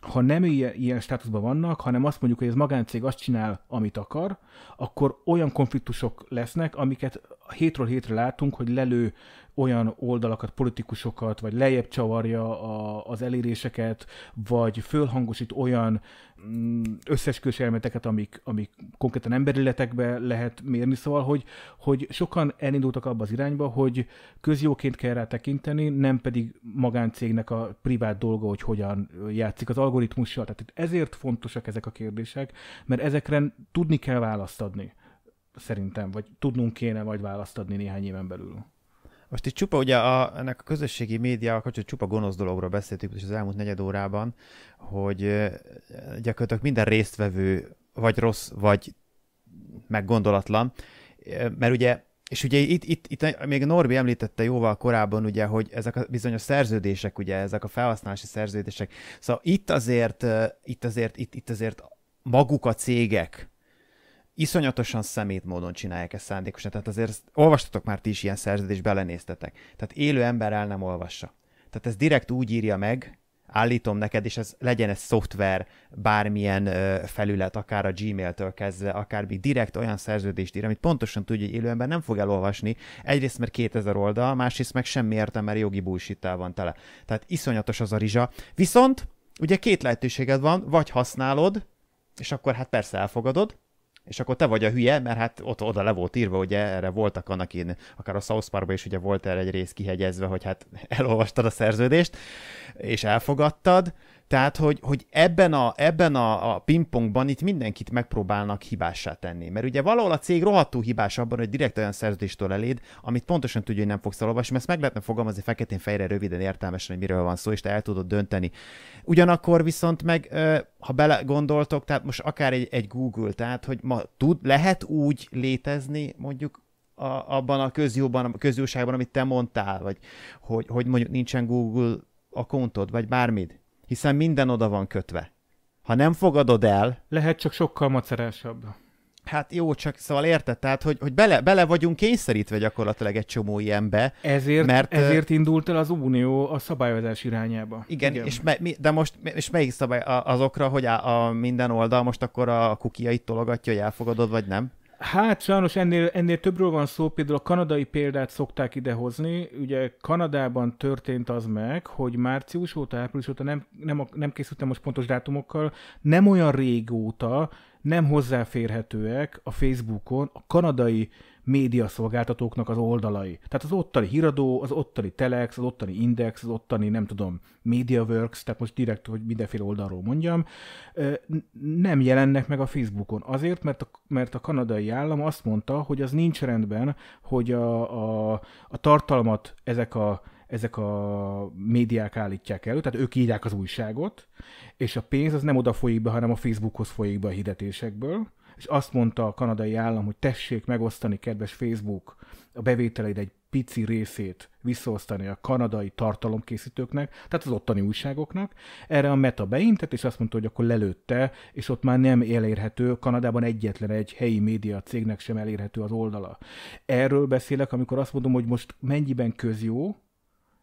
ha nem ilyen, státuszban vannak, hanem azt mondjuk, hogy ez magáncég azt csinál, amit akar, akkor olyan konfliktusok lesznek, amiket hétről hétre látunk, hogy lelő olyan oldalakat, politikusokat, vagy lejjebb csavarja a, az eléréseket, vagy fölhangosít olyan mm, összes elméleteket, amik, amik konkrétan emberilletekbe lehet mérni. Szóval, hogy, hogy sokan elindultak abba az irányba, hogy közjóként kell rá tekinteni, nem pedig magáncégnek a privát dolga, hogy hogyan játszik az algoritmussal. Tehát ezért fontosak ezek a kérdések, mert ezekre tudni kell választ adni szerintem, vagy tudnunk kéne majd választ adni néhány éven belül. Most itt csupa, ugye a, ennek a közösségi média kapcsolatban csupa gonosz dologról beszéltük és az elmúlt negyed órában, hogy gyakorlatilag minden résztvevő vagy rossz, vagy meggondolatlan, mert ugye és ugye itt, itt, itt még Norbi említette jóval korábban, ugye, hogy ezek a bizonyos szerződések, ugye, ezek a felhasználási szerződések. Szóval itt azért, itt azért, itt, itt azért maguk a cégek, iszonyatosan szemét módon csinálják ezt szándékosan. Tehát azért olvastatok már ti is ilyen szerződést, belenéztetek. Tehát élő ember el nem olvassa. Tehát ez direkt úgy írja meg, állítom neked, és ez legyen ez szoftver, bármilyen ö, felület, akár a Gmail-től kezdve, akár még direkt olyan szerződést ír, amit pontosan tudja, hogy élő ember nem fog elolvasni. Egyrészt mert 2000 oldal, másrészt meg semmi értem, mert jogi bullshit van tele. Tehát iszonyatos az a rizsa. Viszont ugye két lehetőséged van, vagy használod, és akkor hát persze elfogadod, és akkor te vagy a hülye, mert hát ott oda le volt írva, ugye erre voltak annak én, akár a South Parkban is ugye volt erre egy rész kihegyezve, hogy hát *laughs* elolvastad a szerződést, és elfogadtad, tehát, hogy, hogy ebben a, ebben a, a pingpongban itt mindenkit megpróbálnak hibássá tenni. Mert ugye valahol a cég rohadtul hibás abban, hogy direkt olyan szerződéstől eléd, amit pontosan tudja, hogy nem fogsz elolvasni, mert ezt meg lehetne fogalmazni feketén fejre röviden értelmesen, hogy miről van szó, és te el tudod dönteni. Ugyanakkor viszont meg, ha belegondoltok, tehát most akár egy, egy Google, tehát hogy ma tud, lehet úgy létezni mondjuk a, abban a közjóban, a közjóságban, amit te mondtál, vagy hogy, hogy mondjuk nincsen Google a kontod, vagy bármid hiszen minden oda van kötve. Ha nem fogadod el... Lehet csak sokkal macerásabb. Hát jó, csak szóval érted, tehát, hogy, hogy bele, bele vagyunk kényszerítve gyakorlatilag egy csomó ilyenbe. Ezért, mert, ezért indult el az Unió a szabályozás irányába. Igen, igen. És me, mi, de most és melyik szabály azokra, hogy a, a minden oldal most akkor a kukiait tologatja, hogy elfogadod vagy nem? Hát sajnos ennél, ennél többről van szó, például a kanadai példát szokták idehozni. Ugye Kanadában történt az meg, hogy március óta, április óta, nem, nem, nem készültem most pontos dátumokkal, nem olyan régóta nem hozzáférhetőek a Facebookon a kanadai uh, médiaszolgáltatóknak az oldalai. Tehát az ottani híradó, az ottani Telex, az ottani Index, az ottani nem tudom, MediaWorks, tehát most direkt, hogy mindenféle oldalról mondjam, nem jelennek meg a Facebookon. Azért, mert a, mert a kanadai állam azt mondta, hogy az nincs rendben, hogy a, a, a tartalmat ezek a ezek a médiák állítják elő, tehát ők írják az újságot, és a pénz az nem oda folyik be, hanem a Facebookhoz folyik be a hirdetésekből, és azt mondta a kanadai állam, hogy tessék megosztani, kedves Facebook, a bevételeid egy pici részét visszaosztani a kanadai tartalomkészítőknek, tehát az ottani újságoknak. Erre a Meta beintett, és azt mondta, hogy akkor lelőtte, és ott már nem elérhető, Kanadában egyetlen egy helyi média cégnek sem elérhető az oldala. Erről beszélek, amikor azt mondom, hogy most mennyiben közjó,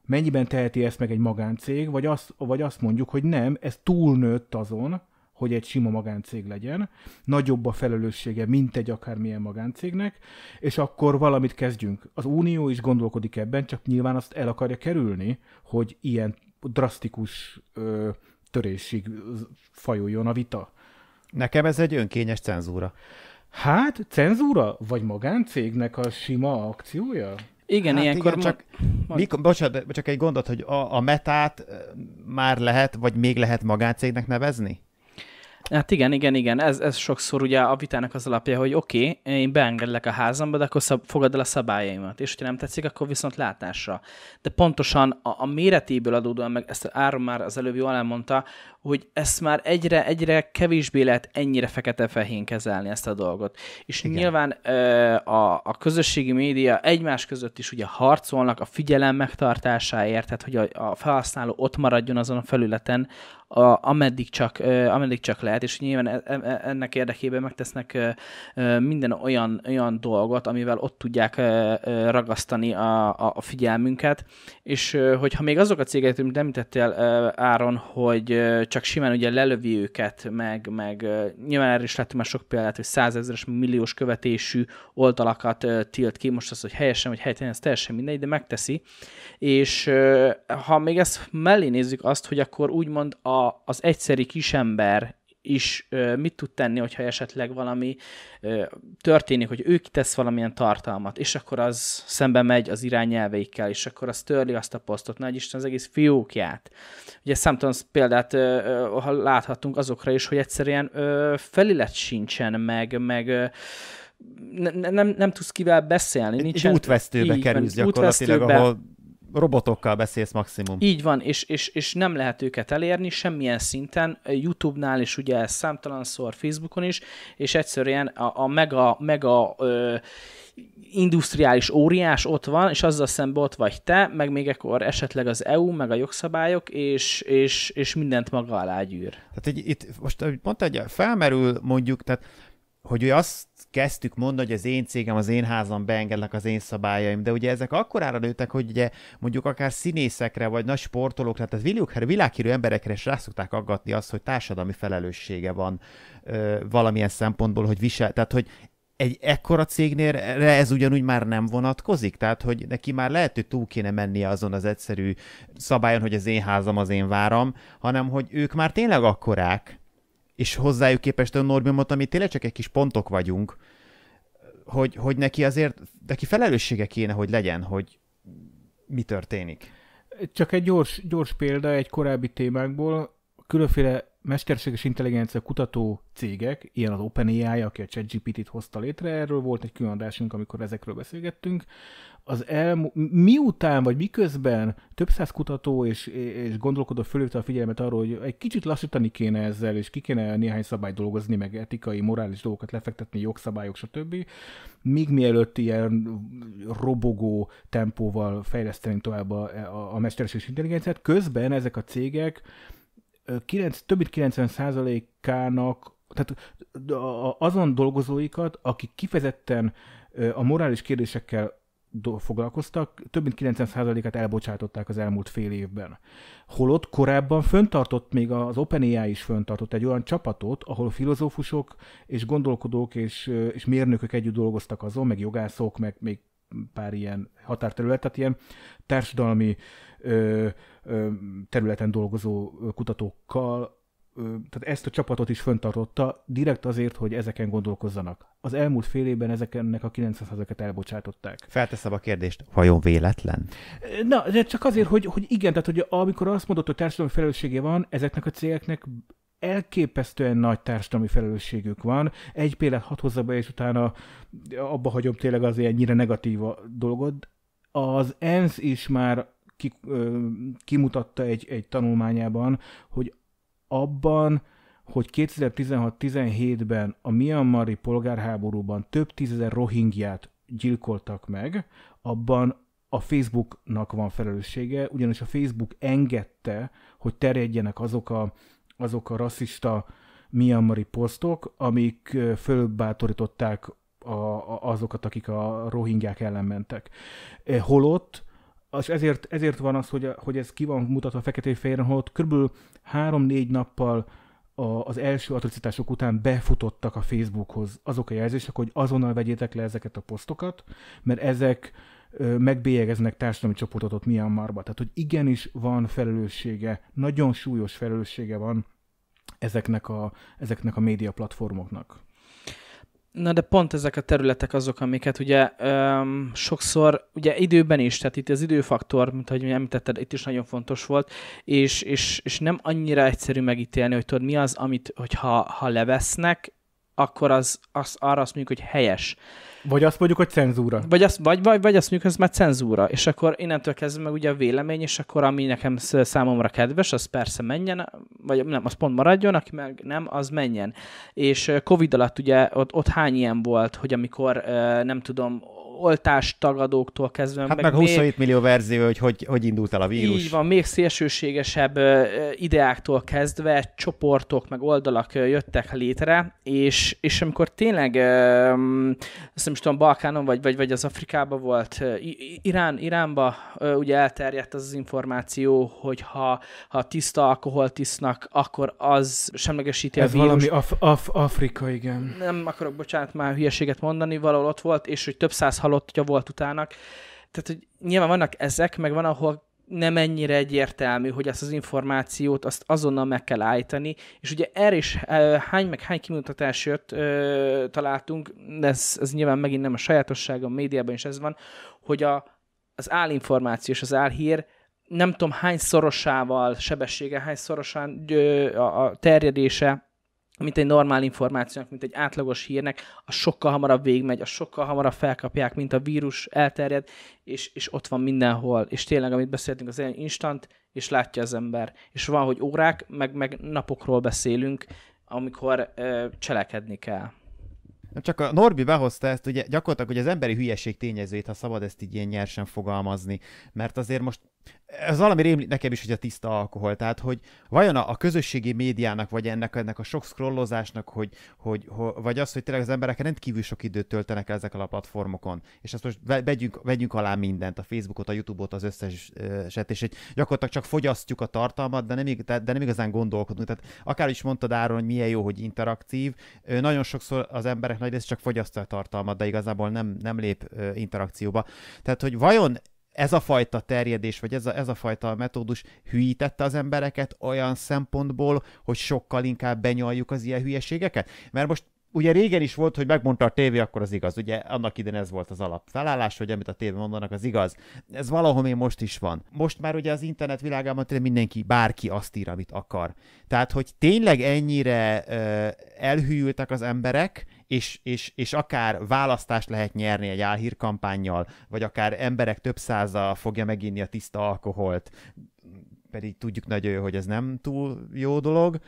mennyiben teheti ezt meg egy magáncég, vagy azt, vagy azt mondjuk, hogy nem, ez túlnőtt azon, hogy egy sima magáncég legyen, nagyobb a felelőssége, mint egy akármilyen magáncégnek, és akkor valamit kezdjünk. Az Unió is gondolkodik ebben, csak nyilván azt el akarja kerülni, hogy ilyen drasztikus ö, törésig fajuljon a vita. Nekem ez egy önkényes cenzúra. Hát, cenzúra? Vagy magáncégnek a sima akciója? Igen, hát ilyenkor igen, csak, mag... mikor, bocsánat, csak egy gondot, hogy a, a metát már lehet, vagy még lehet magáncégnek nevezni? Hát igen, igen, igen. Ez, ez sokszor ugye a vitának az alapja, hogy oké, okay, én beengedlek a házamba, de akkor szab, fogad el a szabályaimat. És ha nem tetszik, akkor viszont látásra. De pontosan a, a méretéből adódóan, meg ezt Áron már az előbb jól elmondta, hogy ezt már egyre, egyre kevésbé lehet ennyire fekete-fehén kezelni ezt a dolgot. És igen. nyilván a, a közösségi média egymás között is ugye harcolnak a figyelem megtartásáért, tehát hogy a, a felhasználó ott maradjon azon a felületen, a, ameddig, csak, ameddig csak lehet, és nyilván e, e, e, ennek érdekében megtesznek minden olyan, olyan dolgot, amivel ott tudják ragasztani a, a figyelmünket, és hogyha még azok a cégek, amit említettél Áron, hogy csak simán ugye lelövi őket, meg, meg nyilván erre is láttam már sok példát, hogy százezeres, milliós követésű oltalakat tilt ki, most az, hogy helyesen vagy helytelen, ez teljesen mindegy, de megteszi, és ha még ezt mellé nézzük azt, hogy akkor úgymond a az egyszeri kisember is ö, mit tud tenni, hogyha esetleg valami ö, történik, hogy ő kitesz valamilyen tartalmat, és akkor az szembe megy az irányelveikkel, és akkor az törli azt a posztot, nagy Isten az egész fiókját. Ugye számtalan példát ö, ha láthatunk azokra is, hogy egyszerűen felület sincsen, meg, meg ne, nem, nem tudsz kivel beszélni. Nincsen, egy útvesztőbe kerülsz gyakorlatilag, útvesztőbe, ahol robotokkal beszélsz maximum. Így van, és, és, és nem lehet őket elérni semmilyen szinten, YouTube-nál is ugye számtalan szor, Facebookon is, és egyszerűen a, a mega, mega ö, industriális óriás ott van, és azzal szemben ott vagy te, meg még ekkor esetleg az EU, meg a jogszabályok, és, és, és mindent maga alá gyűr. Tehát így, itt most mondta, hogy felmerül mondjuk, tehát hogy ő azt kezdtük mondani, hogy az én cégem, az én házam beengednek az én szabályaim, de ugye ezek akkorára nőttek, hogy ugye mondjuk akár színészekre, vagy nagy sportolókra, tehát világhírű, világhírű emberekre is rászokták aggatni azt, hogy társadalmi felelőssége van ö, valamilyen szempontból, hogy visel, tehát hogy egy ekkora cégnél ez ugyanúgy már nem vonatkozik, tehát hogy neki már lehet, hogy túl kéne mennie azon az egyszerű szabályon, hogy az én házam, az én váram, hanem hogy ők már tényleg akkorák, és hozzájuk képest a Norbiumot, ami tényleg csak egy kis pontok vagyunk, hogy, hogy neki azért, neki felelőssége kéne, hogy legyen, hogy mi történik. Csak egy gyors, gyors példa egy korábbi témákból, különféle mesterséges intelligencia kutató cégek, ilyen az OpenAI, aki a ChatGPT-t hozta létre, erről volt egy külön adásunk, amikor ezekről beszélgettünk, az el, miután vagy miközben több száz kutató és, és gondolkodó fölhívta a figyelmet arról, hogy egy kicsit lassítani kéne ezzel, és ki kéne néhány szabály dolgozni, meg etikai, morális dolgokat lefektetni, jogszabályok, stb. Még mielőtt ilyen robogó tempóval fejleszteni tovább a, a, a mesterséges intelligenciát, közben ezek a cégek 9, több mint 90 százalékának, tehát azon dolgozóikat, akik kifejezetten a morális kérdésekkel foglalkoztak, több mint 90%-át elbocsátották az elmúlt fél évben. Holott korábban föntartott, még az OpenAI is föntartott egy olyan csapatot, ahol filozófusok és gondolkodók és, és mérnökök együtt dolgoztak azon, meg jogászok, meg még pár ilyen határterület, tehát ilyen társadalmi ö, ö, területen dolgozó kutatókkal, ö, tehát ezt a csapatot is föntartotta, direkt azért, hogy ezeken gondolkozzanak. Az elmúlt fél évben ezeknek a 900-ezeket elbocsátották. Felteszem a kérdést, vajon véletlen? Na, de csak azért, hogy, hogy igen, tehát hogy amikor azt mondott, hogy társadalmi felelőssége van, ezeknek a cégeknek elképesztően nagy társadalmi felelősségük van. Egy példát hat hozzá be, és utána abba hagyom tényleg az ennyire negatív a dolgod. Az ENSZ is már ki, ö, kimutatta egy, egy tanulmányában, hogy abban, hogy 2016-17-ben a Myanmari polgárháborúban több tízezer rohingyát gyilkoltak meg, abban a Facebooknak van felelőssége, ugyanis a Facebook engedte, hogy terjedjenek azok a azok a rasszista miamari posztok, amik fölbátorították a, a, azokat, akik a rohingyák ellen mentek. Holott, és ezért, ezért van az, hogy, hogy ez ki van mutatva fekete fehéren holott kb. három-négy nappal a, az első atrocitások után befutottak a Facebookhoz azok a jelzések, hogy azonnal vegyétek le ezeket a posztokat, mert ezek megbélyegeznek társadalmi csoportot ott Myanmarba. Tehát, hogy igenis van felelőssége, nagyon súlyos felelőssége van ezeknek a, ezeknek a média platformoknak. Na de pont ezek a területek azok, amiket ugye öm, sokszor, ugye időben is, tehát itt az időfaktor, mint ahogy említetted, itt is nagyon fontos volt, és, és, és nem annyira egyszerű megítélni, hogy tudod, mi az, amit, hogyha ha levesznek, akkor az, az arra azt mondjuk, hogy helyes. Vagy azt mondjuk, hogy cenzúra. Vagy azt, vagy, vagy, vagy azt mondjuk, hogy ez már cenzúra. És akkor innentől kezdve meg ugye a vélemény, és akkor ami nekem számomra kedves, az persze menjen, vagy nem, az pont maradjon, aki meg nem, az menjen. És Covid alatt ugye ott, ott hány ilyen volt, hogy amikor nem tudom, oltástagadóktól kezdve. Hát meg, meg 27 még, millió verzió, hogy, hogy hogy indult el a vírus. Így van, még szélsőségesebb ideáktól kezdve csoportok, meg oldalak jöttek létre, és, és amikor tényleg, mm, azt nem is tudom, Balkánon, vagy, vagy, vagy az Afrikában volt, Irán, Iránba ugye elterjedt az az információ, hogy ha, ha tiszta alkoholt isznak, akkor az semlegesíti Ez a vírus. Ez valami Af- Af- Afrika, igen. Nem akarok, bocsánat, már hülyeséget mondani, valahol ott volt, és hogy több száz halott, hogyha volt utának. Tehát, hogy nyilván vannak ezek, meg van, ahol nem ennyire egyértelmű, hogy ezt az információt azt azonnal meg kell állítani, és ugye erre is hány meg hány kimutatás jött, ö, találtunk, de ez, ez nyilván megint nem a sajátosság, a médiában is ez van, hogy a, az állinformáció és az álhír nem tudom hány szorosával, sebessége, hány szorosan ö, a, a terjedése mint egy normál információnak, mint egy átlagos hírnek, a sokkal hamarabb végmegy, a sokkal hamarabb felkapják, mint a vírus elterjed, és, és ott van mindenhol. És tényleg, amit beszéltünk, az egy instant, és látja az ember. És van, hogy órák, meg, meg napokról beszélünk, amikor ö, cselekedni kell. Nem csak a Norbi behozta ezt, ugye gyakorlatilag hogy az emberi hülyeség tényezőjét, ha szabad ezt így ilyen nyersen fogalmazni, mert azért most ez valami rémli nekem is, hogy a tiszta alkohol. Tehát, hogy vajon a, a közösségi médiának, vagy ennek, ennek a sok scrollozásnak, hogy, hogy, hogy, vagy az, hogy tényleg az emberek rendkívül sok időt töltenek ezek a platformokon, és ezt most vegyünk, vegyünk alá mindent, a Facebookot, a YouTube-ot, az összeset, és egy, gyakorlatilag csak fogyasztjuk a tartalmat, de nem, de nem igazán gondolkodunk. Tehát akár is mondtad Áron, hogy milyen jó, hogy interaktív, nagyon sokszor az emberek nagy része csak fogyasztja a tartalmat, de igazából nem, nem lép interakcióba. Tehát, hogy vajon ez a fajta terjedés, vagy ez a, ez a fajta metódus hülyítette az embereket olyan szempontból, hogy sokkal inkább benyaljuk az ilyen hülyeségeket? Mert most ugye régen is volt, hogy megmondta a tévé, akkor az igaz. Ugye annak idén ez volt az alapfelállás, hogy amit a tévé mondanak, az igaz. Ez valahol még most is van. Most már ugye az internet világában tényleg mindenki, bárki azt ír, amit akar. Tehát, hogy tényleg ennyire ö, elhűltek az emberek, és, és, és akár választást lehet nyerni egy álhírkampányjal, vagy akár emberek több száza fogja meginni a tiszta alkoholt, pedig tudjuk nagyon, hogy ez nem túl jó dolog.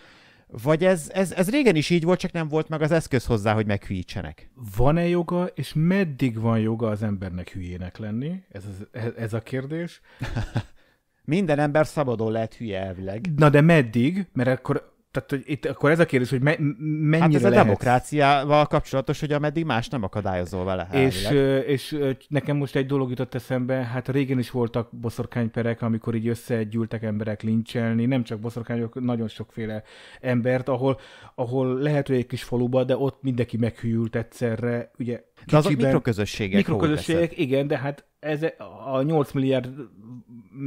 Vagy ez, ez, ez régen is így volt, csak nem volt meg az eszköz hozzá, hogy meghűítsenek. Van-e joga, és meddig van joga az embernek hülyének lenni? Ez, ez, e, ez a kérdés. *laughs* Minden ember szabadon lehet hülye elvileg. Na de meddig? Mert akkor tehát, hogy itt akkor ez a kérdés, hogy me, mennyire hát ez a lehet. demokráciával kapcsolatos, hogy ameddig más nem akadályozol vele. És, és nekem most egy dolog jutott eszembe, hát régen is voltak boszorkányperek, amikor így összegyűltek emberek lincselni, nem csak boszorkányok, nagyon sokféle embert, ahol, ahol lehet, hogy egy kis faluba, de ott mindenki meghűlt egyszerre, ugye Kicsiben, de azok mikroközösségek. Mikroközösségek, igen, de hát ez e- a 8 milliárd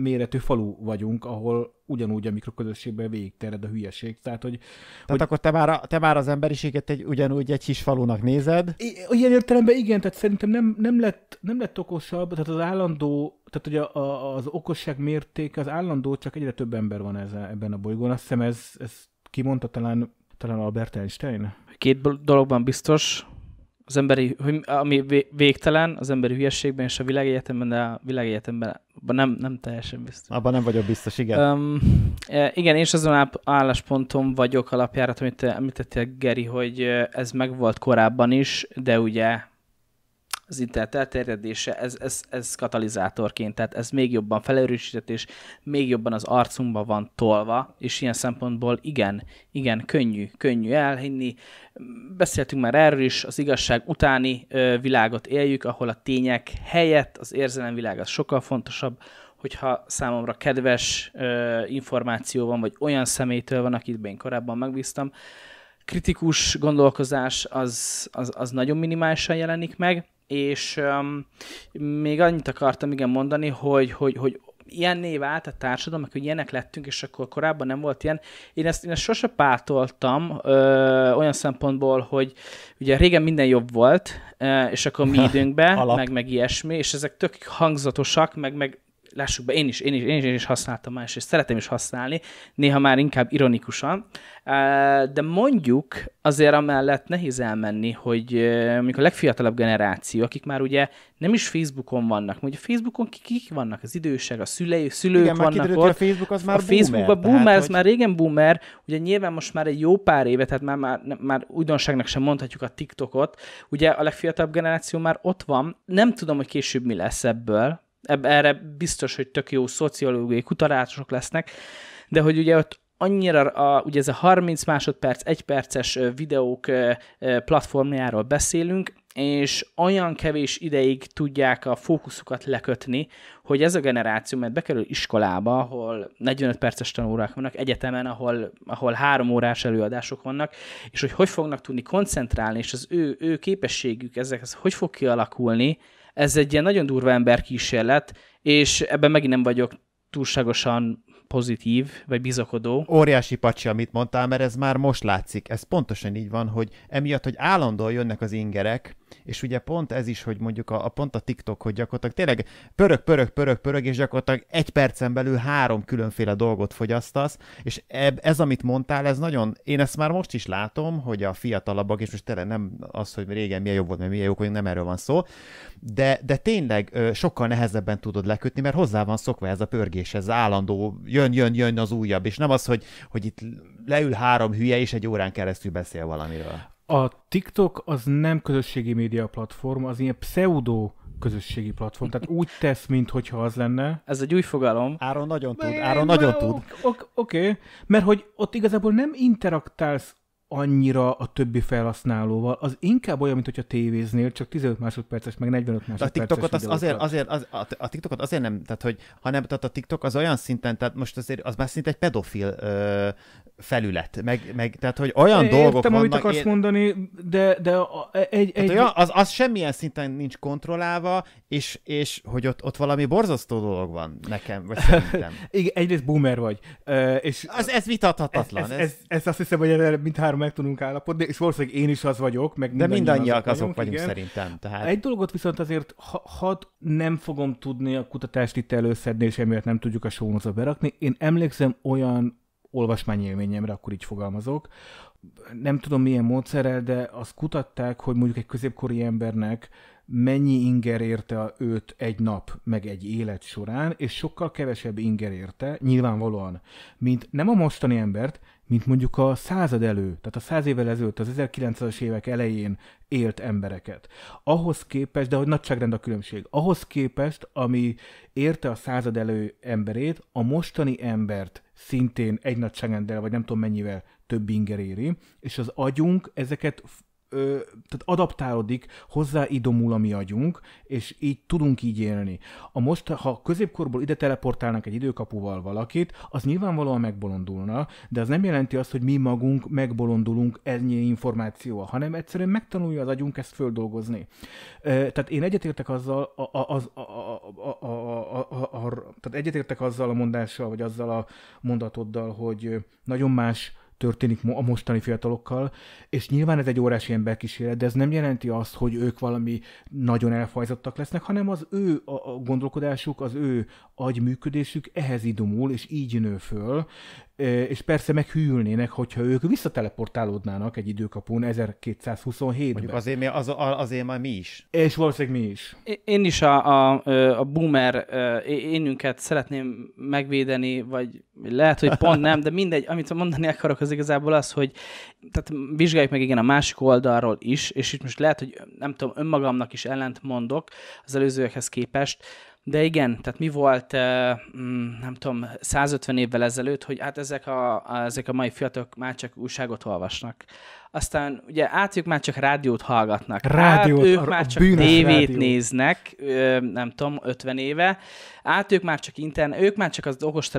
méretű falu vagyunk, ahol ugyanúgy a mikroközösségben végigtered a hülyeség. Tehát, hogy, Tehát hogy... akkor te már, a, te már az emberiséget egy, ugyanúgy egy kis falunak nézed? I- ilyen értelemben igen, tehát szerintem nem, nem, lett, nem lett okosabb, tehát az állandó, tehát hogy a, a, az okosság mértéke, az állandó, csak egyre több ember van ezen, ebben a bolygón. Azt hiszem ez, ez kimondta talán, talán Albert Einstein? Két dologban biztos, az emberi, ami végtelen, az emberi hülyességben és a világegyetemben, de a világegyetemben abban nem, nem teljesen biztos. Abban nem vagyok biztos, igen. Um, igen, és azon állásponton vagyok alapjárat, amit említettél, Geri, hogy ez megvolt korábban is, de ugye az internet elterjedése, ez, ez, ez katalizátorként, tehát ez még jobban felerősített, és még jobban az arcunkba van tolva, és ilyen szempontból igen, igen, könnyű, könnyű elhinni. Beszéltünk már erről is, az igazság utáni ö, világot éljük, ahol a tények helyett az érzelemvilág az sokkal fontosabb, hogyha számomra kedves ö, információ van, vagy olyan személytől van, akit én korábban megbíztam, kritikus gondolkozás az, az, az nagyon minimálisan jelenik meg, és um, még annyit akartam igen mondani, hogy, hogy, hogy ilyen név állt a társadalom, hogy ilyenek lettünk, és akkor korábban nem volt ilyen. Én ezt, én ezt sose pártoltam ö, olyan szempontból, hogy ugye régen minden jobb volt, ö, és akkor mi *laughs* időnkben, meg, meg ilyesmi, és ezek tök hangzatosak, meg, meg lássuk be, én is, én is, én is, én is használtam már, és szeretem is használni, néha már inkább ironikusan, de mondjuk azért amellett nehéz elmenni, hogy mondjuk a legfiatalabb generáció, akik már ugye nem is Facebookon vannak, a Facebookon kik, kik vannak, az idősek, a szülei, szülők Igen, vannak kiderült, ott. a Facebook az már a boomer. Facebookban boomer, tehát, ez hogy... már régen boomer, ugye nyilván most már egy jó pár éve, tehát már, már, már újdonságnak sem mondhatjuk a TikTokot, ugye a legfiatalabb generáció már ott van, nem tudom, hogy később mi lesz ebből, erre biztos, hogy tök jó szociológiai kutatások lesznek, de hogy ugye ott annyira, a, ugye ez a 30 másodperc, egyperces perces videók platformjáról beszélünk, és olyan kevés ideig tudják a fókuszukat lekötni, hogy ez a generáció, mert bekerül iskolába, ahol 45 perces tanórák vannak, egyetemen, ahol, ahol három órás előadások vannak, és hogy hogy fognak tudni koncentrálni, és az ő, ő képességük ezekhez, hogy fog kialakulni, ez egy ilyen nagyon durva emberkísérlet, és ebben megint nem vagyok túlságosan pozitív, vagy bizakodó. Óriási pacsi, amit mondtál, mert ez már most látszik. Ez pontosan így van, hogy emiatt, hogy állandóan jönnek az ingerek, és ugye pont ez is, hogy mondjuk a, a pont a TikTok, hogy gyakorlatilag tényleg pörög, pörög, pörög, pörög, és gyakorlatilag egy percen belül három különféle dolgot fogyasztasz, és eb, ez, amit mondtál, ez nagyon, én ezt már most is látom, hogy a fiatalabbak, és most tényleg nem az, hogy régen milyen jobb volt, mert milyen jók vagyunk, nem erről van szó, de, de tényleg sokkal nehezebben tudod lekötni, mert hozzá van szokva ez a pörgés, ez állandó, jön jön, jön, jön az újabb, és nem az, hogy, hogy itt leül három hülye, és egy órán keresztül beszél valamiről. A TikTok az nem közösségi média platform, az ilyen pseudo közösségi platform, tehát úgy tesz, mintha az lenne. Ez egy új fogalom. Áron nagyon tud, Áron nagyon tud. Oké, okay, mert hogy ott igazából nem interaktálsz annyira a többi felhasználóval, az inkább olyan, mint hogyha tévéznél, csak 15 másodperces, meg 45 másodperces A TikTokot az azért, azért, az, a TikTokot azért nem, tehát hogy, hanem tehát a TikTok az olyan szinten, tehát most azért az már szinte egy pedofil ö, felület, meg, meg, tehát hogy olyan Értem, dolgok vannak. amit akarsz ér... mondani, de, de a, e- egy... egy... Olyan, az, az semmilyen szinten nincs kontrollálva, és, és hogy ott, ott valami borzasztó dolog van nekem, vagy szerintem. *laughs* Igen, egyrészt boomer vagy. És az, ez vitathatatlan. Ez, ez, ez, ez, ez azt hiszem, hogy mint három meg tudunk állapodni, és valószínűleg én is az vagyok, meg De mindannyiak azok, azok vagyunk, vagyunk szerintem. Tehát... Egy dolgot viszont azért, ha, ha nem fogom tudni a kutatást itt előszedni, és emiatt nem tudjuk a sónozó berakni, én emlékszem olyan olvasmányélményemre, akkor így fogalmazok, nem tudom milyen módszerrel, de azt kutatták, hogy mondjuk egy középkori embernek mennyi inger érte őt egy nap, meg egy élet során, és sokkal kevesebb inger érte, nyilvánvalóan, mint nem a mostani embert, mint mondjuk a század elő, tehát a száz évvel ezelőtt, az 1900-as évek elején élt embereket. Ahhoz képest, de hogy nagyságrend a különbség, ahhoz képest, ami érte a század elő emberét, a mostani embert szintén egy nagyságrenddel, vagy nem tudom mennyivel több inger éri, és az agyunk ezeket tehát adaptálódik, hozzáidomul a mi agyunk, és így tudunk így élni. A most, ha középkorból ide teleportálnak egy időkapuval valakit, az nyilvánvalóan megbolondulna, de az nem jelenti azt, hogy mi magunk megbolondulunk ennyi információval, hanem egyszerűen megtanulja az agyunk ezt földolgozni. tehát én egyetértek azzal, a, a, az, a, a, a, a, a, a, tehát egyetértek azzal a mondással, vagy azzal a mondatoddal, hogy nagyon más történik a mostani fiatalokkal, és nyilván ez egy órási emberkísérlet, de ez nem jelenti azt, hogy ők valami nagyon elfajzottak lesznek, hanem az ő a, gondolkodásuk, az ő agyműködésük ehhez idomul, és így nő föl, e, és persze meghűlnének, hogyha ők visszateleportálódnának egy időkapun 1227-ben. Mondjuk azért, az, azért már mi is. És valószínűleg mi is. Én is a, a, a boomer énünket szeretném megvédeni, vagy lehet, hogy pont nem, de mindegy, amit mondani akarok, az igazából az, hogy tehát vizsgáljuk meg igen a másik oldalról is, és itt most lehet, hogy nem tudom, önmagamnak is ellent mondok az előzőekhez képest, de igen, tehát mi volt, eh, mm, nem tudom, 150 évvel ezelőtt, hogy hát ezek a, ezek a mai fiatalok már csak újságot olvasnak. Aztán ugye átjuk már csak rádiót hallgatnak. Rádiót, hát hát ők már csak tévét néznek, nem tudom, 50 éve. Át ők már csak internet, ők már csak az okos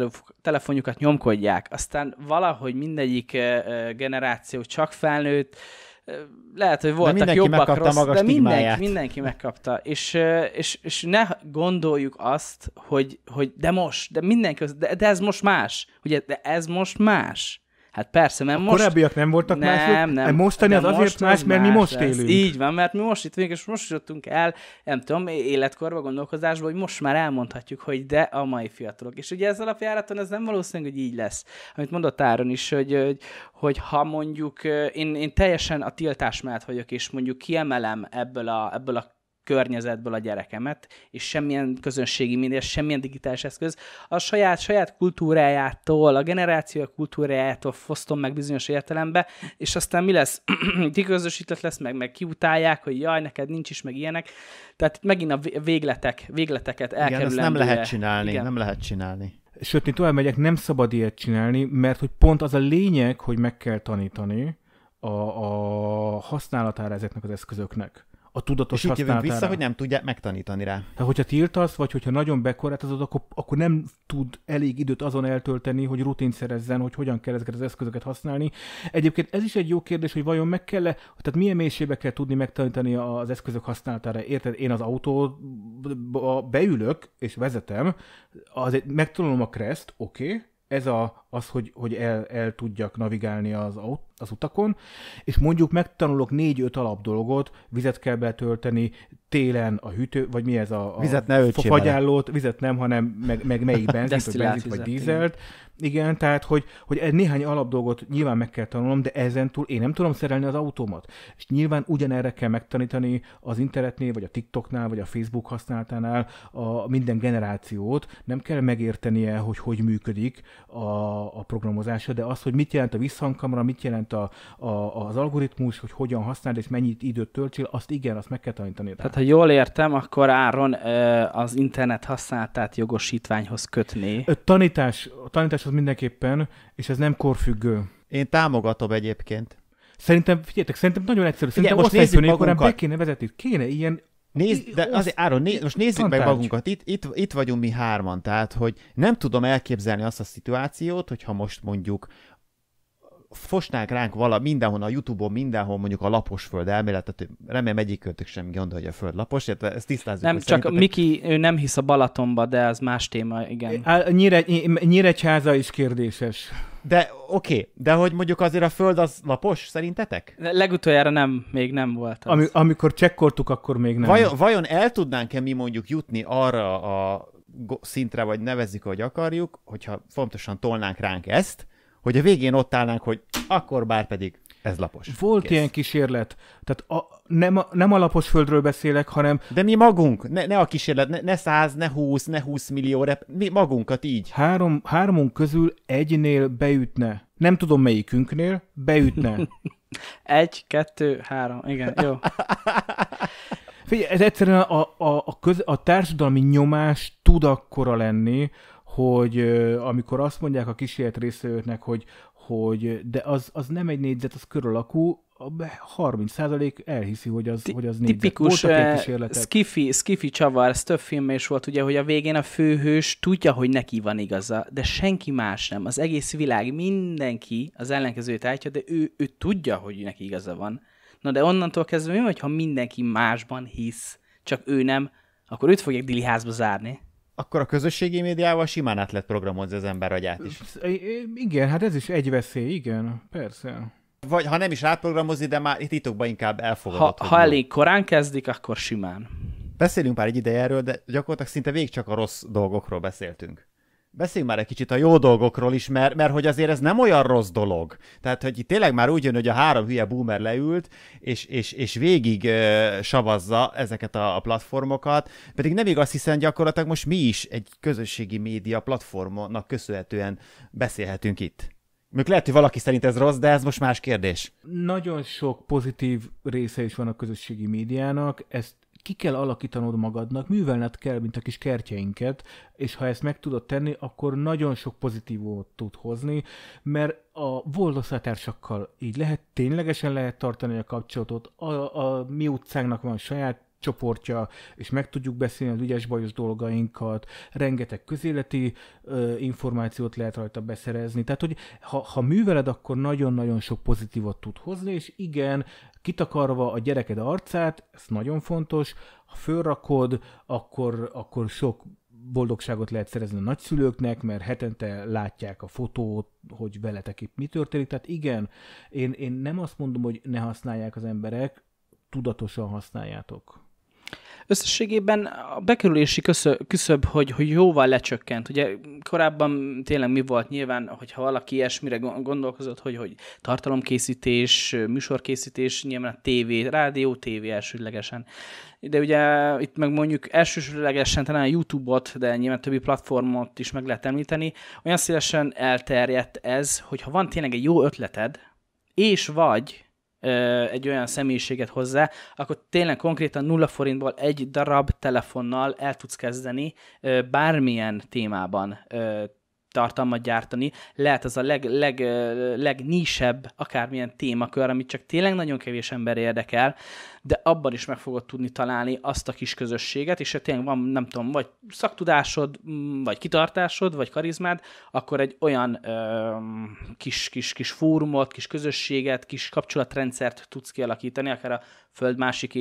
telefonjukat nyomkodják. Aztán valahogy mindegyik eh, eh, generáció csak felnőtt, lehet, hogy voltak de mindenki jobbak, rossz, magas de mindenki, mindenki megkapta. És, és, és ne gondoljuk azt, hogy, hogy de most, de mindenki, de, de ez most más. Ugye, de ez most más. Hát persze, mert a most... korábbiak nem voltak nem, mások, nem, mostani az azért más, más, mert mi most lesz. élünk. Így van, mert mi most itt vagyunk, és most jutottunk el, nem tudom, életkorba, gondolkozásba, hogy most már elmondhatjuk, hogy de a mai fiatalok. És ugye ez alapjáraton ez nem valószínű, hogy így lesz. Amit mondott Áron is, hogy, hogy, hogy ha mondjuk én, én teljesen a tiltás mellett vagyok, és mondjuk kiemelem ebből a, ebből a környezetből a gyerekemet, és semmilyen közönségi média, semmilyen digitális eszköz, a saját, saját kultúrájától, a generáció kultúrájától fosztom meg bizonyos értelembe, és aztán mi lesz? *clears throat* Kiközösített lesz, meg, meg kiutálják, hogy jaj, neked nincs is, meg ilyenek. Tehát itt megint a végletek, végleteket elkerülendője. Igen, ezt nem lehet csinálni, Igen. nem lehet csinálni. Sőt, én tovább megyek, nem szabad ilyet csinálni, mert hogy pont az a lényeg, hogy meg kell tanítani a, a használatára ezeknek az eszközöknek a tudatos És itt jövünk vissza, hogy nem tudják megtanítani rá. Tehát, hogyha tiltasz, vagy hogyha nagyon bekorlátozod, akkor, akkor nem tud elég időt azon eltölteni, hogy rutin szerezzen, hogy hogyan kell ezeket az eszközöket használni. Egyébként ez is egy jó kérdés, hogy vajon meg kell -e, tehát milyen mélységbe kell tudni megtanítani az eszközök használatára. Érted, én az autóba beülök és vezetem, azért megtanulom a kreszt, oké, okay, ez a, az, hogy, hogy el, el tudjak navigálni az, az utakon, és mondjuk megtanulok négy-öt dolgot, vizet kell betölteni, télen a hűtő, vagy mi ez a, a vizet ne fagyállót, vizet nem, hanem meg, meg melyik benzint, vagy, benzint vagy dízelt. Igen, tehát, hogy, hogy egy néhány dolgot nyilván meg kell tanulnom, de ezen túl én nem tudom szerelni az autómat. És nyilván ugyanerre kell megtanítani az internetnél, vagy a TikToknál, vagy a Facebook használatánál a minden generációt. Nem kell megértenie, hogy hogy működik a a, programozása, de az, hogy mit jelent a visszhangkamera, mit jelent a, a, az algoritmus, hogy hogyan használd és mennyit időt töltsél, azt igen, azt meg kell tanítani. Rá. Tehát ha jól értem, akkor Áron az internet használatát jogosítványhoz kötné. Tanítás, a tanítás az mindenképpen, és ez nem korfüggő. Én támogatom egyébként. Szerintem, figyeljetek, szerintem nagyon egyszerű. Szerintem Igen, most nézzük magunkat. be kéne vezetni. Kéne ilyen Nézd, de azért, Áron, né, most nézzük meg magunkat. Itt, itt, itt vagyunk mi hárman, tehát, hogy nem tudom elképzelni azt a szituációt, hogyha most mondjuk fosnák ránk vala mindenhol, a Youtube-on, mindenhol mondjuk a lapos föld tehát remélem egyikőtök sem gondolja, hogy a föld lapos, tehát ezt tisztázzuk. Nem, csak szerintetek... Miki, ő nem hisz a Balatonba, de az más téma, igen. A nyire, nyíregyháza is kérdéses. De oké, okay, de hogy mondjuk azért a föld az lapos, szerintetek? Legutoljára nem, még nem volt az. Ami, amikor csekkoltuk, akkor még nem. Vajon, vajon el tudnánk-e mi mondjuk jutni arra a szintre, vagy nevezzük, hogy akarjuk, hogyha fontosan tolnánk ránk ezt, hogy a végén ott állnánk, hogy akkor bár pedig ez lapos. Volt Kész. ilyen kísérlet. Tehát a, nem, a, nem a lapos földről beszélek, hanem... De mi magunk, ne, ne a kísérlet, ne, ne 100, ne 20, ne 20 millió rep, mi magunkat így. Három, háromunk közül egynél beütne. Nem tudom melyikünknél, beütne. *laughs* Egy, kettő, három. Igen, jó. Figyelj, ez egyszerűen a, a, a, köz, a társadalmi nyomás tud akkora lenni, hogy amikor azt mondják a kísérlet részvevőknek, hogy, hogy de az, az nem egy négyzet, az kör alakú, 30% elhiszi, hogy az, hogy az négyzet. Tipikus skifi, skifi csavar, ez több film is volt, ugye, hogy a végén a főhős tudja, hogy neki van igaza, de senki más nem. Az egész világ, mindenki az ellenkezőt állítja, de ő, ő tudja, hogy neki igaza van. Na de onnantól kezdve mi vagy, ha mindenki másban hisz, csak ő nem, akkor őt fogják diliházba zárni akkor a közösségi médiával simán át lehet programozni az ember agyát is. Igen, hát ez is egy veszély, igen, persze. Vagy ha nem is átprogramozni, de már itt titokban inkább elfogadod. Ha, ha elég korán kezdik, akkor simán. Beszélünk pár egy ideje erről, de gyakorlatilag szinte végig csak a rossz dolgokról beszéltünk. Beszéljünk már egy kicsit a jó dolgokról is, mert, mert hogy azért ez nem olyan rossz dolog. Tehát, hogy tényleg már úgy jön, hogy a három hülye boomer leült, és, és, és végig uh, savazza ezeket a, a platformokat, pedig nem igaz, hiszen gyakorlatilag most mi is egy közösségi média platformnak köszönhetően beszélhetünk itt. Még lehet, hogy valaki szerint ez rossz, de ez most más kérdés. Nagyon sok pozitív része is van a közösségi médiának, ezt ki kell alakítanod magadnak, művelned kell, mint a kis kertjeinket, és ha ezt meg tudod tenni, akkor nagyon sok pozitívot tud hozni, mert a voldoszatársakkal így lehet, ténylegesen lehet tartani a kapcsolatot, a, a mi utcánknak van saját csoportja, és meg tudjuk beszélni az ügyes-bajos dolgainkat, rengeteg közéleti ö, információt lehet rajta beszerezni. Tehát, hogy ha, ha műveled, akkor nagyon-nagyon sok pozitívat tud hozni, és igen, kitakarva a gyereked arcát, ez nagyon fontos, ha fölrakod, akkor, akkor sok boldogságot lehet szerezni a nagyszülőknek, mert hetente látják a fotót, hogy veletek itt mi történik. Tehát igen, én, én nem azt mondom, hogy ne használják az emberek, tudatosan használjátok. Összességében a bekerülési küszöb, hogy, hogy jóval lecsökkent. Ugye korábban tényleg mi volt nyilván, hogyha valaki ilyesmire gondolkozott, hogy, hogy tartalomkészítés, műsorkészítés, nyilván a tévé, rádió, tévé elsődlegesen. De ugye itt meg mondjuk elsősorlegesen talán a YouTube-ot, de nyilván többi platformot is meg lehet említeni, olyan szélesen elterjedt ez, hogy ha van tényleg egy jó ötleted, és vagy egy olyan személyiséget hozzá, akkor tényleg konkrétan nulla forintból egy darab telefonnal el tudsz kezdeni bármilyen témában tartalmat gyártani. Lehet az a leg, leg, legnísebb akármilyen témakör, amit csak tényleg nagyon kevés ember érdekel, de abban is meg fogod tudni találni azt a kis közösséget, és ha tényleg van, nem tudom, vagy szaktudásod, mm, vagy kitartásod, vagy karizmád, akkor egy olyan kis-kis-kis fórumot, kis közösséget, kis kapcsolatrendszert tudsz kialakítani, akár a föld másik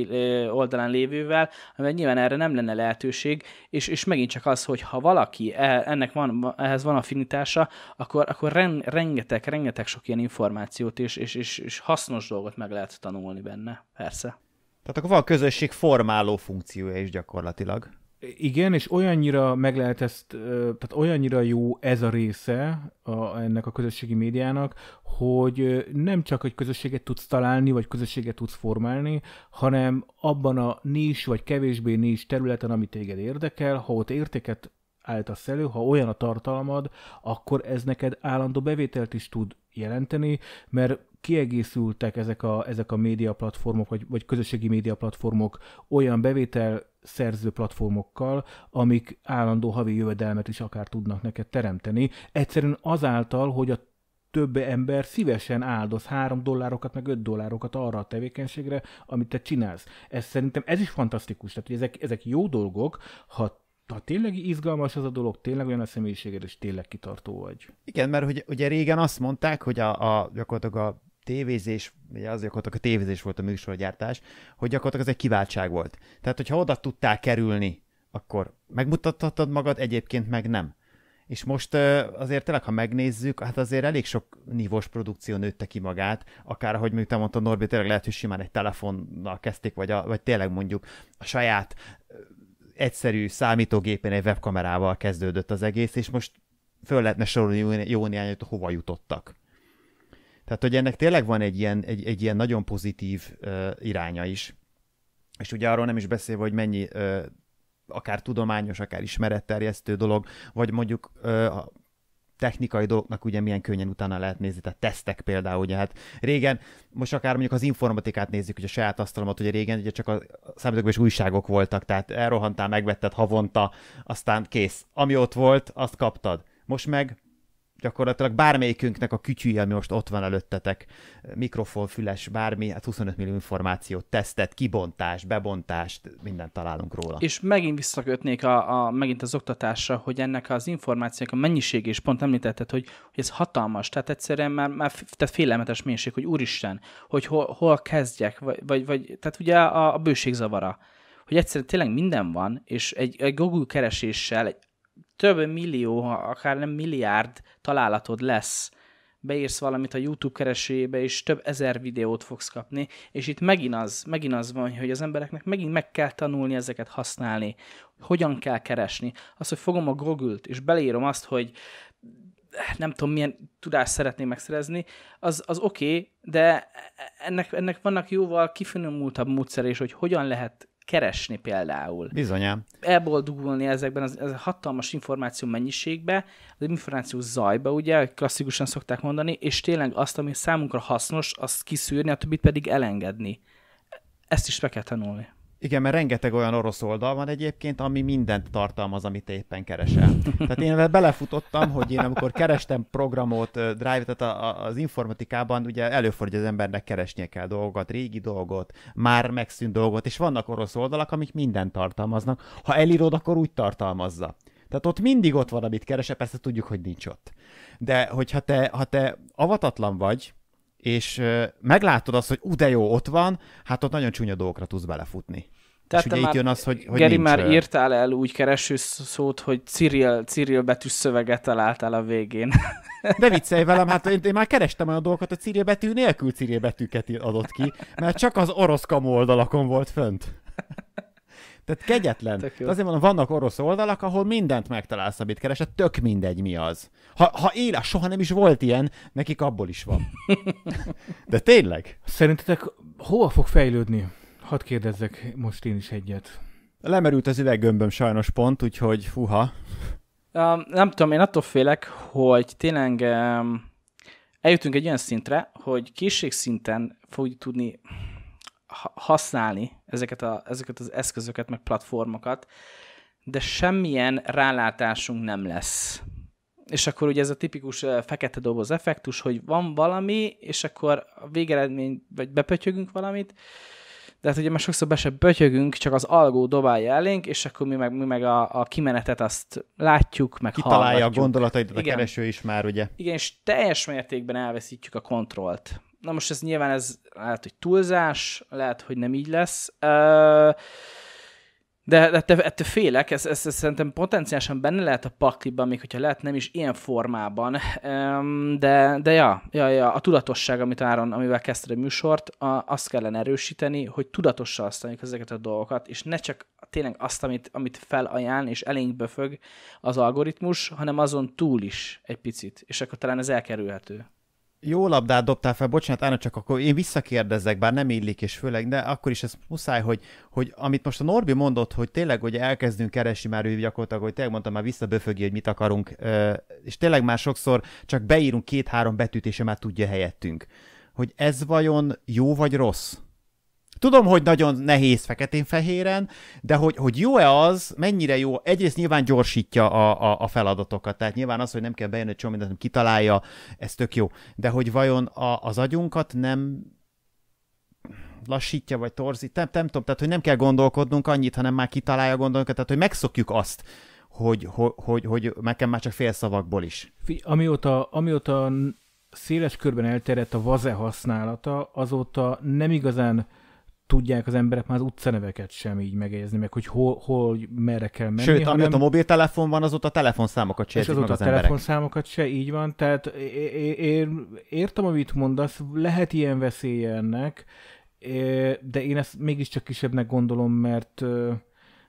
oldalán lévővel, mert nyilván erre nem lenne lehetőség, és, és megint csak az, hogy ha valaki e, ennek van, ehhez van affinitása, akkor, akkor ren, rengeteg, rengeteg sok ilyen információt és, és, és, és hasznos dolgot meg lehet tanulni benne, persze. Tehát akkor van közösség formáló funkciója is gyakorlatilag. Igen, és olyannyira meg lehet ezt, tehát olyannyira jó ez a része a, ennek a közösségi médiának, hogy nem csak, egy közösséget tudsz találni, vagy közösséget tudsz formálni, hanem abban a nis, vagy kevésbé nis területen, amit téged érdekel, ha ott értéket álltasz elő, ha olyan a tartalmad, akkor ez neked állandó bevételt is tud jelenteni, mert kiegészültek ezek a, ezek a média platformok, vagy, vagy közösségi média platformok olyan bevétel szerző platformokkal, amik állandó havi jövedelmet is akár tudnak neked teremteni. Egyszerűen azáltal, hogy a több ember szívesen áldoz 3 dollárokat, meg 5 dollárokat arra a tevékenységre, amit te csinálsz. Ez szerintem ez is fantasztikus. Tehát, hogy ezek, ezek jó dolgok, ha ha tényleg izgalmas az a dolog, tényleg olyan a személyiséged, és tényleg kitartó vagy. Igen, mert hogy, ugye régen azt mondták, hogy a, a gyakorlatilag a tévézés, ugye az gyakorlatilag a tévézés volt a műsorgyártás, hogy gyakorlatilag ez egy kiváltság volt. Tehát, hogyha oda tudtál kerülni, akkor megmutathatod magad, egyébként meg nem. És most azért tényleg, ha megnézzük, hát azért elég sok nívós produkció nőtte ki magát, akár ahogy mondjuk te mondtad, Norbi, tényleg lehet, hogy simán egy telefonnal kezdték, vagy, a, vagy tényleg mondjuk a saját egyszerű számítógépen egy webkamerával kezdődött az egész, és most föl lehetne sorolni jó, jó néhányat, hova jutottak. Tehát, hogy ennek tényleg van egy ilyen, egy, egy ilyen nagyon pozitív ö, iránya is. És ugye arról nem is beszélve, hogy mennyi ö, akár tudományos, akár ismeretterjesztő dolog, vagy mondjuk ö, a technikai dolgoknak ugye milyen könnyen utána lehet nézni, tehát tesztek például, ugye hát régen, most akár mondjuk az informatikát nézzük, ugye a saját asztalomat, ugye régen ugye csak a számítógépes újságok voltak, tehát elrohantál, megvetted havonta, aztán kész. Ami ott volt, azt kaptad. Most meg gyakorlatilag bármelyikünknek a kütyűje, ami most ott van előttetek, mikrofon, füles, bármi, hát 25 millió információt, tesztet, kibontást, bebontást, mindent találunk róla. És megint visszakötnék a, a, megint az oktatásra, hogy ennek az információk a mennyiség, és pont említetted, hogy, hogy ez hatalmas, tehát egyszerűen már, már tehát félelmetes mélység, hogy úristen, hogy hol, hol kezdjek, vagy, vagy, vagy tehát ugye a, a bőség zavara hogy egyszerűen tényleg minden van, és egy, egy Google kereséssel, egy több millió, akár nem milliárd találatod lesz. Beírsz valamit a YouTube keresőjébe, és több ezer videót fogsz kapni, és itt megint az, megint az van, hogy az embereknek megint meg kell tanulni ezeket használni. Hogyan kell keresni? Az, hogy fogom a Google-t, és beleírom azt, hogy nem tudom, milyen tudást szeretném megszerezni, az, az oké, okay, de ennek, ennek vannak jóval kifinomultabb módszer is, hogy hogyan lehet keresni például. Bizonyám. Elboldogulni ezekben az, az hatalmas információ mennyiségbe, az információ zajba, ugye, klasszikusan szokták mondani, és tényleg azt, ami számunkra hasznos, azt kiszűrni, a többit pedig elengedni. Ezt is meg kell tanulni. Igen, mert rengeteg olyan orosz oldal van egyébként, ami mindent tartalmaz, amit éppen keresel. Tehát én belefutottam, hogy én amikor kerestem programot, drive tehát az informatikában ugye előfordul, hogy az embernek keresnie kell dolgokat, régi dolgot, már megszűnt dolgot, és vannak orosz oldalak, amik mindent tartalmaznak. Ha elírod, akkor úgy tartalmazza. Tehát ott mindig ott van, amit keresel, persze tudjuk, hogy nincs ott. De hogyha te, ha te avatatlan vagy, és meglátod azt, hogy ú, de jó, ott van, hát ott nagyon csúnya dolgokra tudsz belefutni. Tehát és ugye itt jön az, hogy, hogy Geri, nincs... már írtál el úgy kereső szót, hogy Cyril, Cyril betű szöveget találtál a végén. *laughs* De viccelj velem, hát én, én már kerestem olyan dolgokat, a Cyril betű nélkül Cyril betűket adott ki, mert csak az orosz kamu oldalakon volt fönt. Tehát kegyetlen. De azért mondom, vannak orosz oldalak, ahol mindent megtalálsz, amit keresed, tök mindegy mi az. Ha, ha él, soha nem is volt ilyen, nekik abból is van. De tényleg. Szerintetek hova fog fejlődni? Hadd kérdezzek most én is egyet. Lemerült az üveggömböm sajnos pont, úgyhogy fuha. Um, nem tudom, én attól félek, hogy tényleg um, eljutunk egy olyan szintre, hogy készségszinten fogjuk tudni használni ezeket, a, ezeket az eszközöket, meg platformokat, de semmilyen rálátásunk nem lesz. És akkor ugye ez a tipikus fekete doboz effektus, hogy van valami, és akkor a végeredmény, vagy bepötyögünk valamit, de hát ugye már sokszor be se bötyögünk, csak az algó dobálja elénk, és akkor mi meg, mi meg a, a kimenetet azt látjuk, meg Kitalálja hallgatjuk. a gondolataidat, a kereső is már, ugye? Igen, és teljes mértékben elveszítjük a kontrollt Na most ez nyilván ez lehet, hogy túlzás, lehet, hogy nem így lesz. de de ettől, félek, ez, ez, ez szerintem potenciálisan benne lehet a pakliban, még hogyha lehet nem is ilyen formában, de, de ja, ja, ja, a tudatosság, amit Áron, amivel kezdted a műsort, a, azt kellene erősíteni, hogy tudatossal használjuk ezeket a dolgokat, és ne csak tényleg azt, amit, amit felajánl és elénk böfög az algoritmus, hanem azon túl is egy picit, és akkor talán ez elkerülhető jó labdát dobtál fel, bocsánat, Ána, csak akkor én visszakérdezek, bár nem illik, és főleg, de akkor is ez muszáj, hogy, hogy amit most a Norbi mondott, hogy tényleg hogy elkezdünk keresni már ő gyakorlatilag, hogy tényleg mondtam, már visszaböfögi, hogy mit akarunk, és tényleg már sokszor csak beírunk két-három betűt, és már tudja helyettünk. Hogy ez vajon jó vagy rossz? Tudom, hogy nagyon nehéz feketén-fehéren, de hogy, hogy jó-e az, mennyire jó, egyrészt nyilván gyorsítja a, a, a feladatokat, tehát nyilván az, hogy nem kell bejönni hogy csomó mindent, kitalálja, ez tök jó, de hogy vajon a, az agyunkat nem lassítja, vagy torzít, nem, nem tudom, tehát hogy nem kell gondolkodnunk annyit, hanem már kitalálja gondolunkat, tehát hogy megszokjuk azt, hogy, hogy, hogy, hogy nekem már csak fél szavakból is. Amióta, amióta széles körben elterjedt a vaze használata, azóta nem igazán tudják az emberek már az utcaneveket sem így megjegyezni, meg hogy hol, hol merre kell menni. Sőt, hanem... amióta a mobiltelefon van, azóta a telefonszámokat se És azóta meg az a telefonszámokat se, így van. Tehát én értem, amit mondasz, lehet ilyen veszélye ennek, de én ezt mégiscsak kisebbnek gondolom, mert,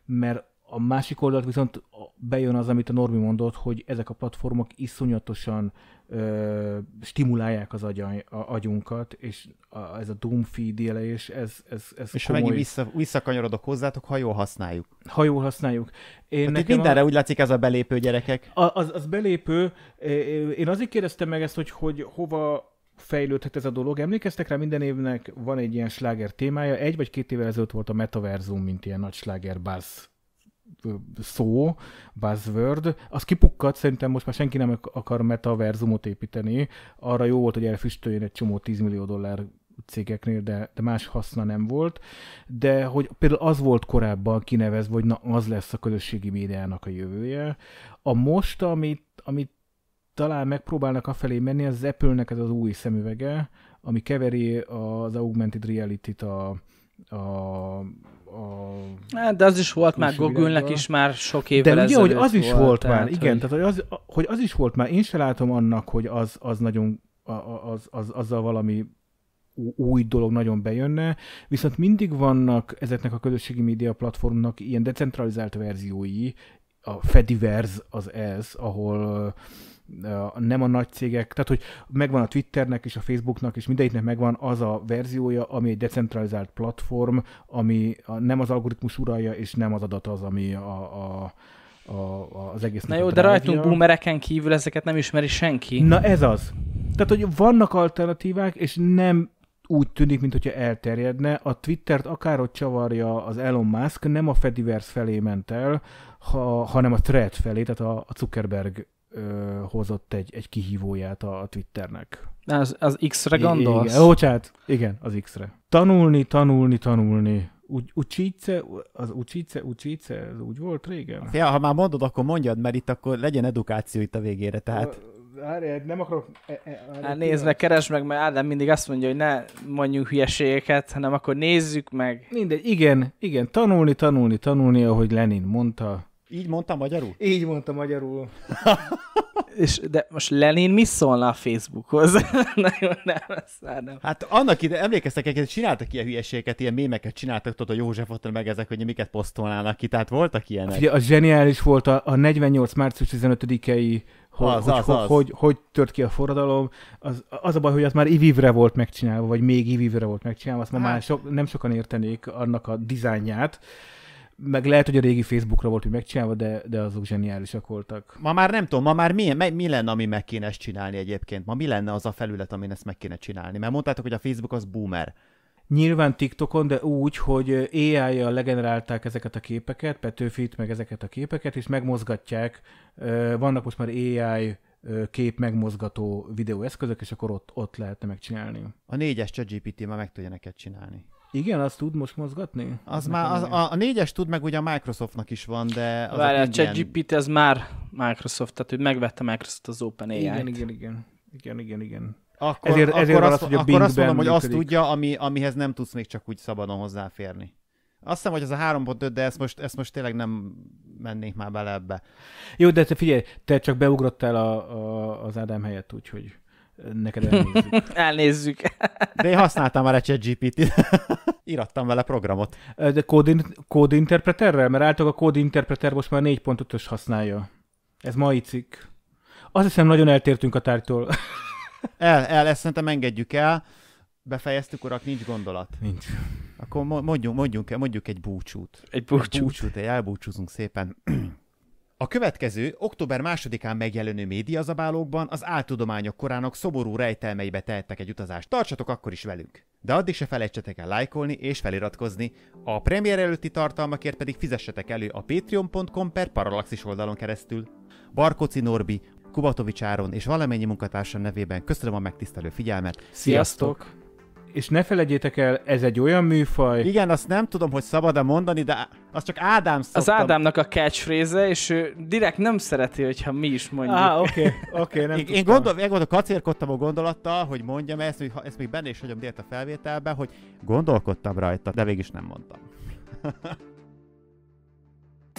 mert a másik oldalt viszont bejön az, amit a Normi mondott, hogy ezek a platformok iszonyatosan ö, stimulálják az agyany, a, agyunkat, és a, ez a Doom és ez, ez, ez És komoly... ha megint vissza, visszakanyarodok hozzátok, ha jól használjuk. Ha jól használjuk. Én hát nekem mindenre a... úgy látszik ez a belépő gyerekek. A, az, az belépő. Én azért kérdeztem meg ezt, hogy, hogy hova fejlődhet ez a dolog. Emlékeztek rá, minden évnek van egy ilyen sláger témája. Egy vagy két évvel ezelőtt volt a Metaverzum, mint ilyen nagy sláger buzz szó, buzzword, az kipukkadt, szerintem most már senki nem akar metaverzumot építeni. Arra jó volt, hogy elfüstöljön egy csomó 10 millió dollár cégeknél, de, de más haszna nem volt. De hogy például az volt korábban kinevezve, hogy na az lesz a közösségi médiának a jövője. A most, amit, amit talán megpróbálnak afelé menni, az Apple-nek ez az új szemüvege, ami keveri az augmented reality-t a, a Hát, de az is volt már Gogülnek is már sok évvel De ugye, hogy az is volt, volt már, tehát, igen, hogy... tehát hogy az, hogy az is volt már, én se látom annak, hogy az, az nagyon, az, az, azzal valami új dolog nagyon bejönne, viszont mindig vannak ezeknek a közösségi média platformnak ilyen decentralizált verziói, a Fediverse az ez, ahol uh, nem a nagy cégek, tehát hogy megvan a Twitternek és a Facebooknak és mindegyiknek megvan az a verziója, ami egy decentralizált platform, ami nem az algoritmus uralja, és nem az adat az, ami a, a a, az egész. Na jó, de rajtunk boomereken kívül ezeket nem ismeri senki. Na ez az. Tehát, hogy vannak alternatívák, és nem úgy tűnik, hogyha elterjedne. A Twittert akárhogy csavarja az Elon Musk, nem a Fediverse felé ment el, ha, hanem a Thread felé, tehát a, a Zuckerberg ö, hozott egy, egy kihívóját a, a Twitternek. Az, az X-re gondolsz? Igen, bocsánat, igen, az X-re. Tanulni, tanulni, tanulni. Ugy, ucsice, az ucsice, ucsice, ez úgy volt régen? Ja, ha már mondod, akkor mondjad, mert itt akkor legyen edukáció itt a végére, tehát... Várjál, hát nem akarok... E, e, hát nézd meg, keresd meg, mert Ádám mindig azt mondja, hogy ne mondjunk hülyeségeket, hanem akkor nézzük meg. Mindegy, igen, igen, tanulni, tanulni, tanulni, ahogy Lenin mondta, így mondta magyarul? Így mondta magyarul. *laughs* És, de most Lenin mi szólna a Facebookhoz? *laughs* Nagyon nem, nem, nem. Hát annak ide, emlékeztek, hogy csináltak ilyen hülyeségeket, ilyen mémeket csináltak, tudod, a ott meg ezek, hogy miket posztolnának ki, tehát voltak ilyenek. Hát ugye, a zseniális volt a, a 48. március 15 ei hogy, az, hogy, az, hogy, az. Hogy, hogy tört ki a forradalom. Az, az a baj, hogy az már ivivre volt megcsinálva, vagy még ivivre volt megcsinálva, azt ma hát. már so, nem sokan értenék annak a dizájnját meg lehet, hogy a régi Facebookra volt, hogy megcsinálva, de, de azok zseniálisak voltak. Ma már nem tudom, ma már mi, mi lenne, ami meg kéne ezt csinálni egyébként? Ma mi lenne az a felület, amin ezt meg kéne csinálni? Mert mondtátok, hogy a Facebook az boomer. Nyilván TikTokon, de úgy, hogy AI-jal legenerálták ezeket a képeket, Petőfit, meg ezeket a képeket, és megmozgatják. Vannak most már AI kép megmozgató videóeszközök, és akkor ott, ott lehetne megcsinálni. A négyes ChatGPT már meg tudja neked csinálni. Igen, azt tud most mozgatni? Az, már, az, a, a négyes tud, meg ugye a Microsoftnak is van, de... Az Várj, a ChatGPT ez már Microsoft, tehát ő megvette Microsoft az OpenAI-t. Igen, igen, igen. Igen, igen, igen. Akkor, ezért, akkor ezért azt, az, hogy a akkor azt mondom, hogy működik. azt tudja, ami, amihez nem tudsz még csak úgy szabadon hozzáférni. Azt hiszem, hogy az a 3.5, de ezt most, ezt most tényleg nem mennék már bele ebbe. Jó, de te figyelj, te csak beugrottál a, a, az Ádám helyett, úgyhogy... Neked elnézzük. *laughs* elnézzük. De én használtam már egy GPT-t. Irattam *laughs* vele programot. De kódin, kódinterpreterrel? Mert álltok a kódinterpreter most már 4.5-ös használja. Ez mai cikk. Azt hiszem, nagyon eltértünk a tárgytól. *laughs* el, el, ezt szerintem engedjük el. Befejeztük, urak, nincs gondolat. Nincs. Akkor mondjunk, mondjunk, mondjuk egy búcsút. Egy búcsút. Egy búcsút, elbúcsúzunk szépen. *clears throat* A következő, október 2-án megjelenő médiazabálókban az áltudományok korának szomorú rejtelmeibe tehettek egy utazást. Tartsatok akkor is velünk! De addig se felejtsetek el lájkolni és feliratkozni, a premier előtti tartalmakért pedig fizessetek elő a patreon.com per Parallaxis oldalon keresztül. Barkoci Norbi, Kubatovics Áron és valamennyi munkatársam nevében köszönöm a megtisztelő figyelmet. Sziasztok! Sziasztok! és ne felejtjétek el, ez egy olyan műfaj... Igen, azt nem tudom, hogy szabad-e mondani, de az csak Ádám szokta. Az Ádámnak a catchphrase és ő direkt nem szereti, hogyha mi is mondjuk. ah oké, okay, oké, okay, nem *laughs* én, tudtam. én gondolom, én gondolom, kacérkodtam a gondolattal, hogy mondjam ezt, hogy ezt még benne is hagyom délt a felvételben, hogy gondolkodtam rajta, de végig is nem mondtam. *laughs*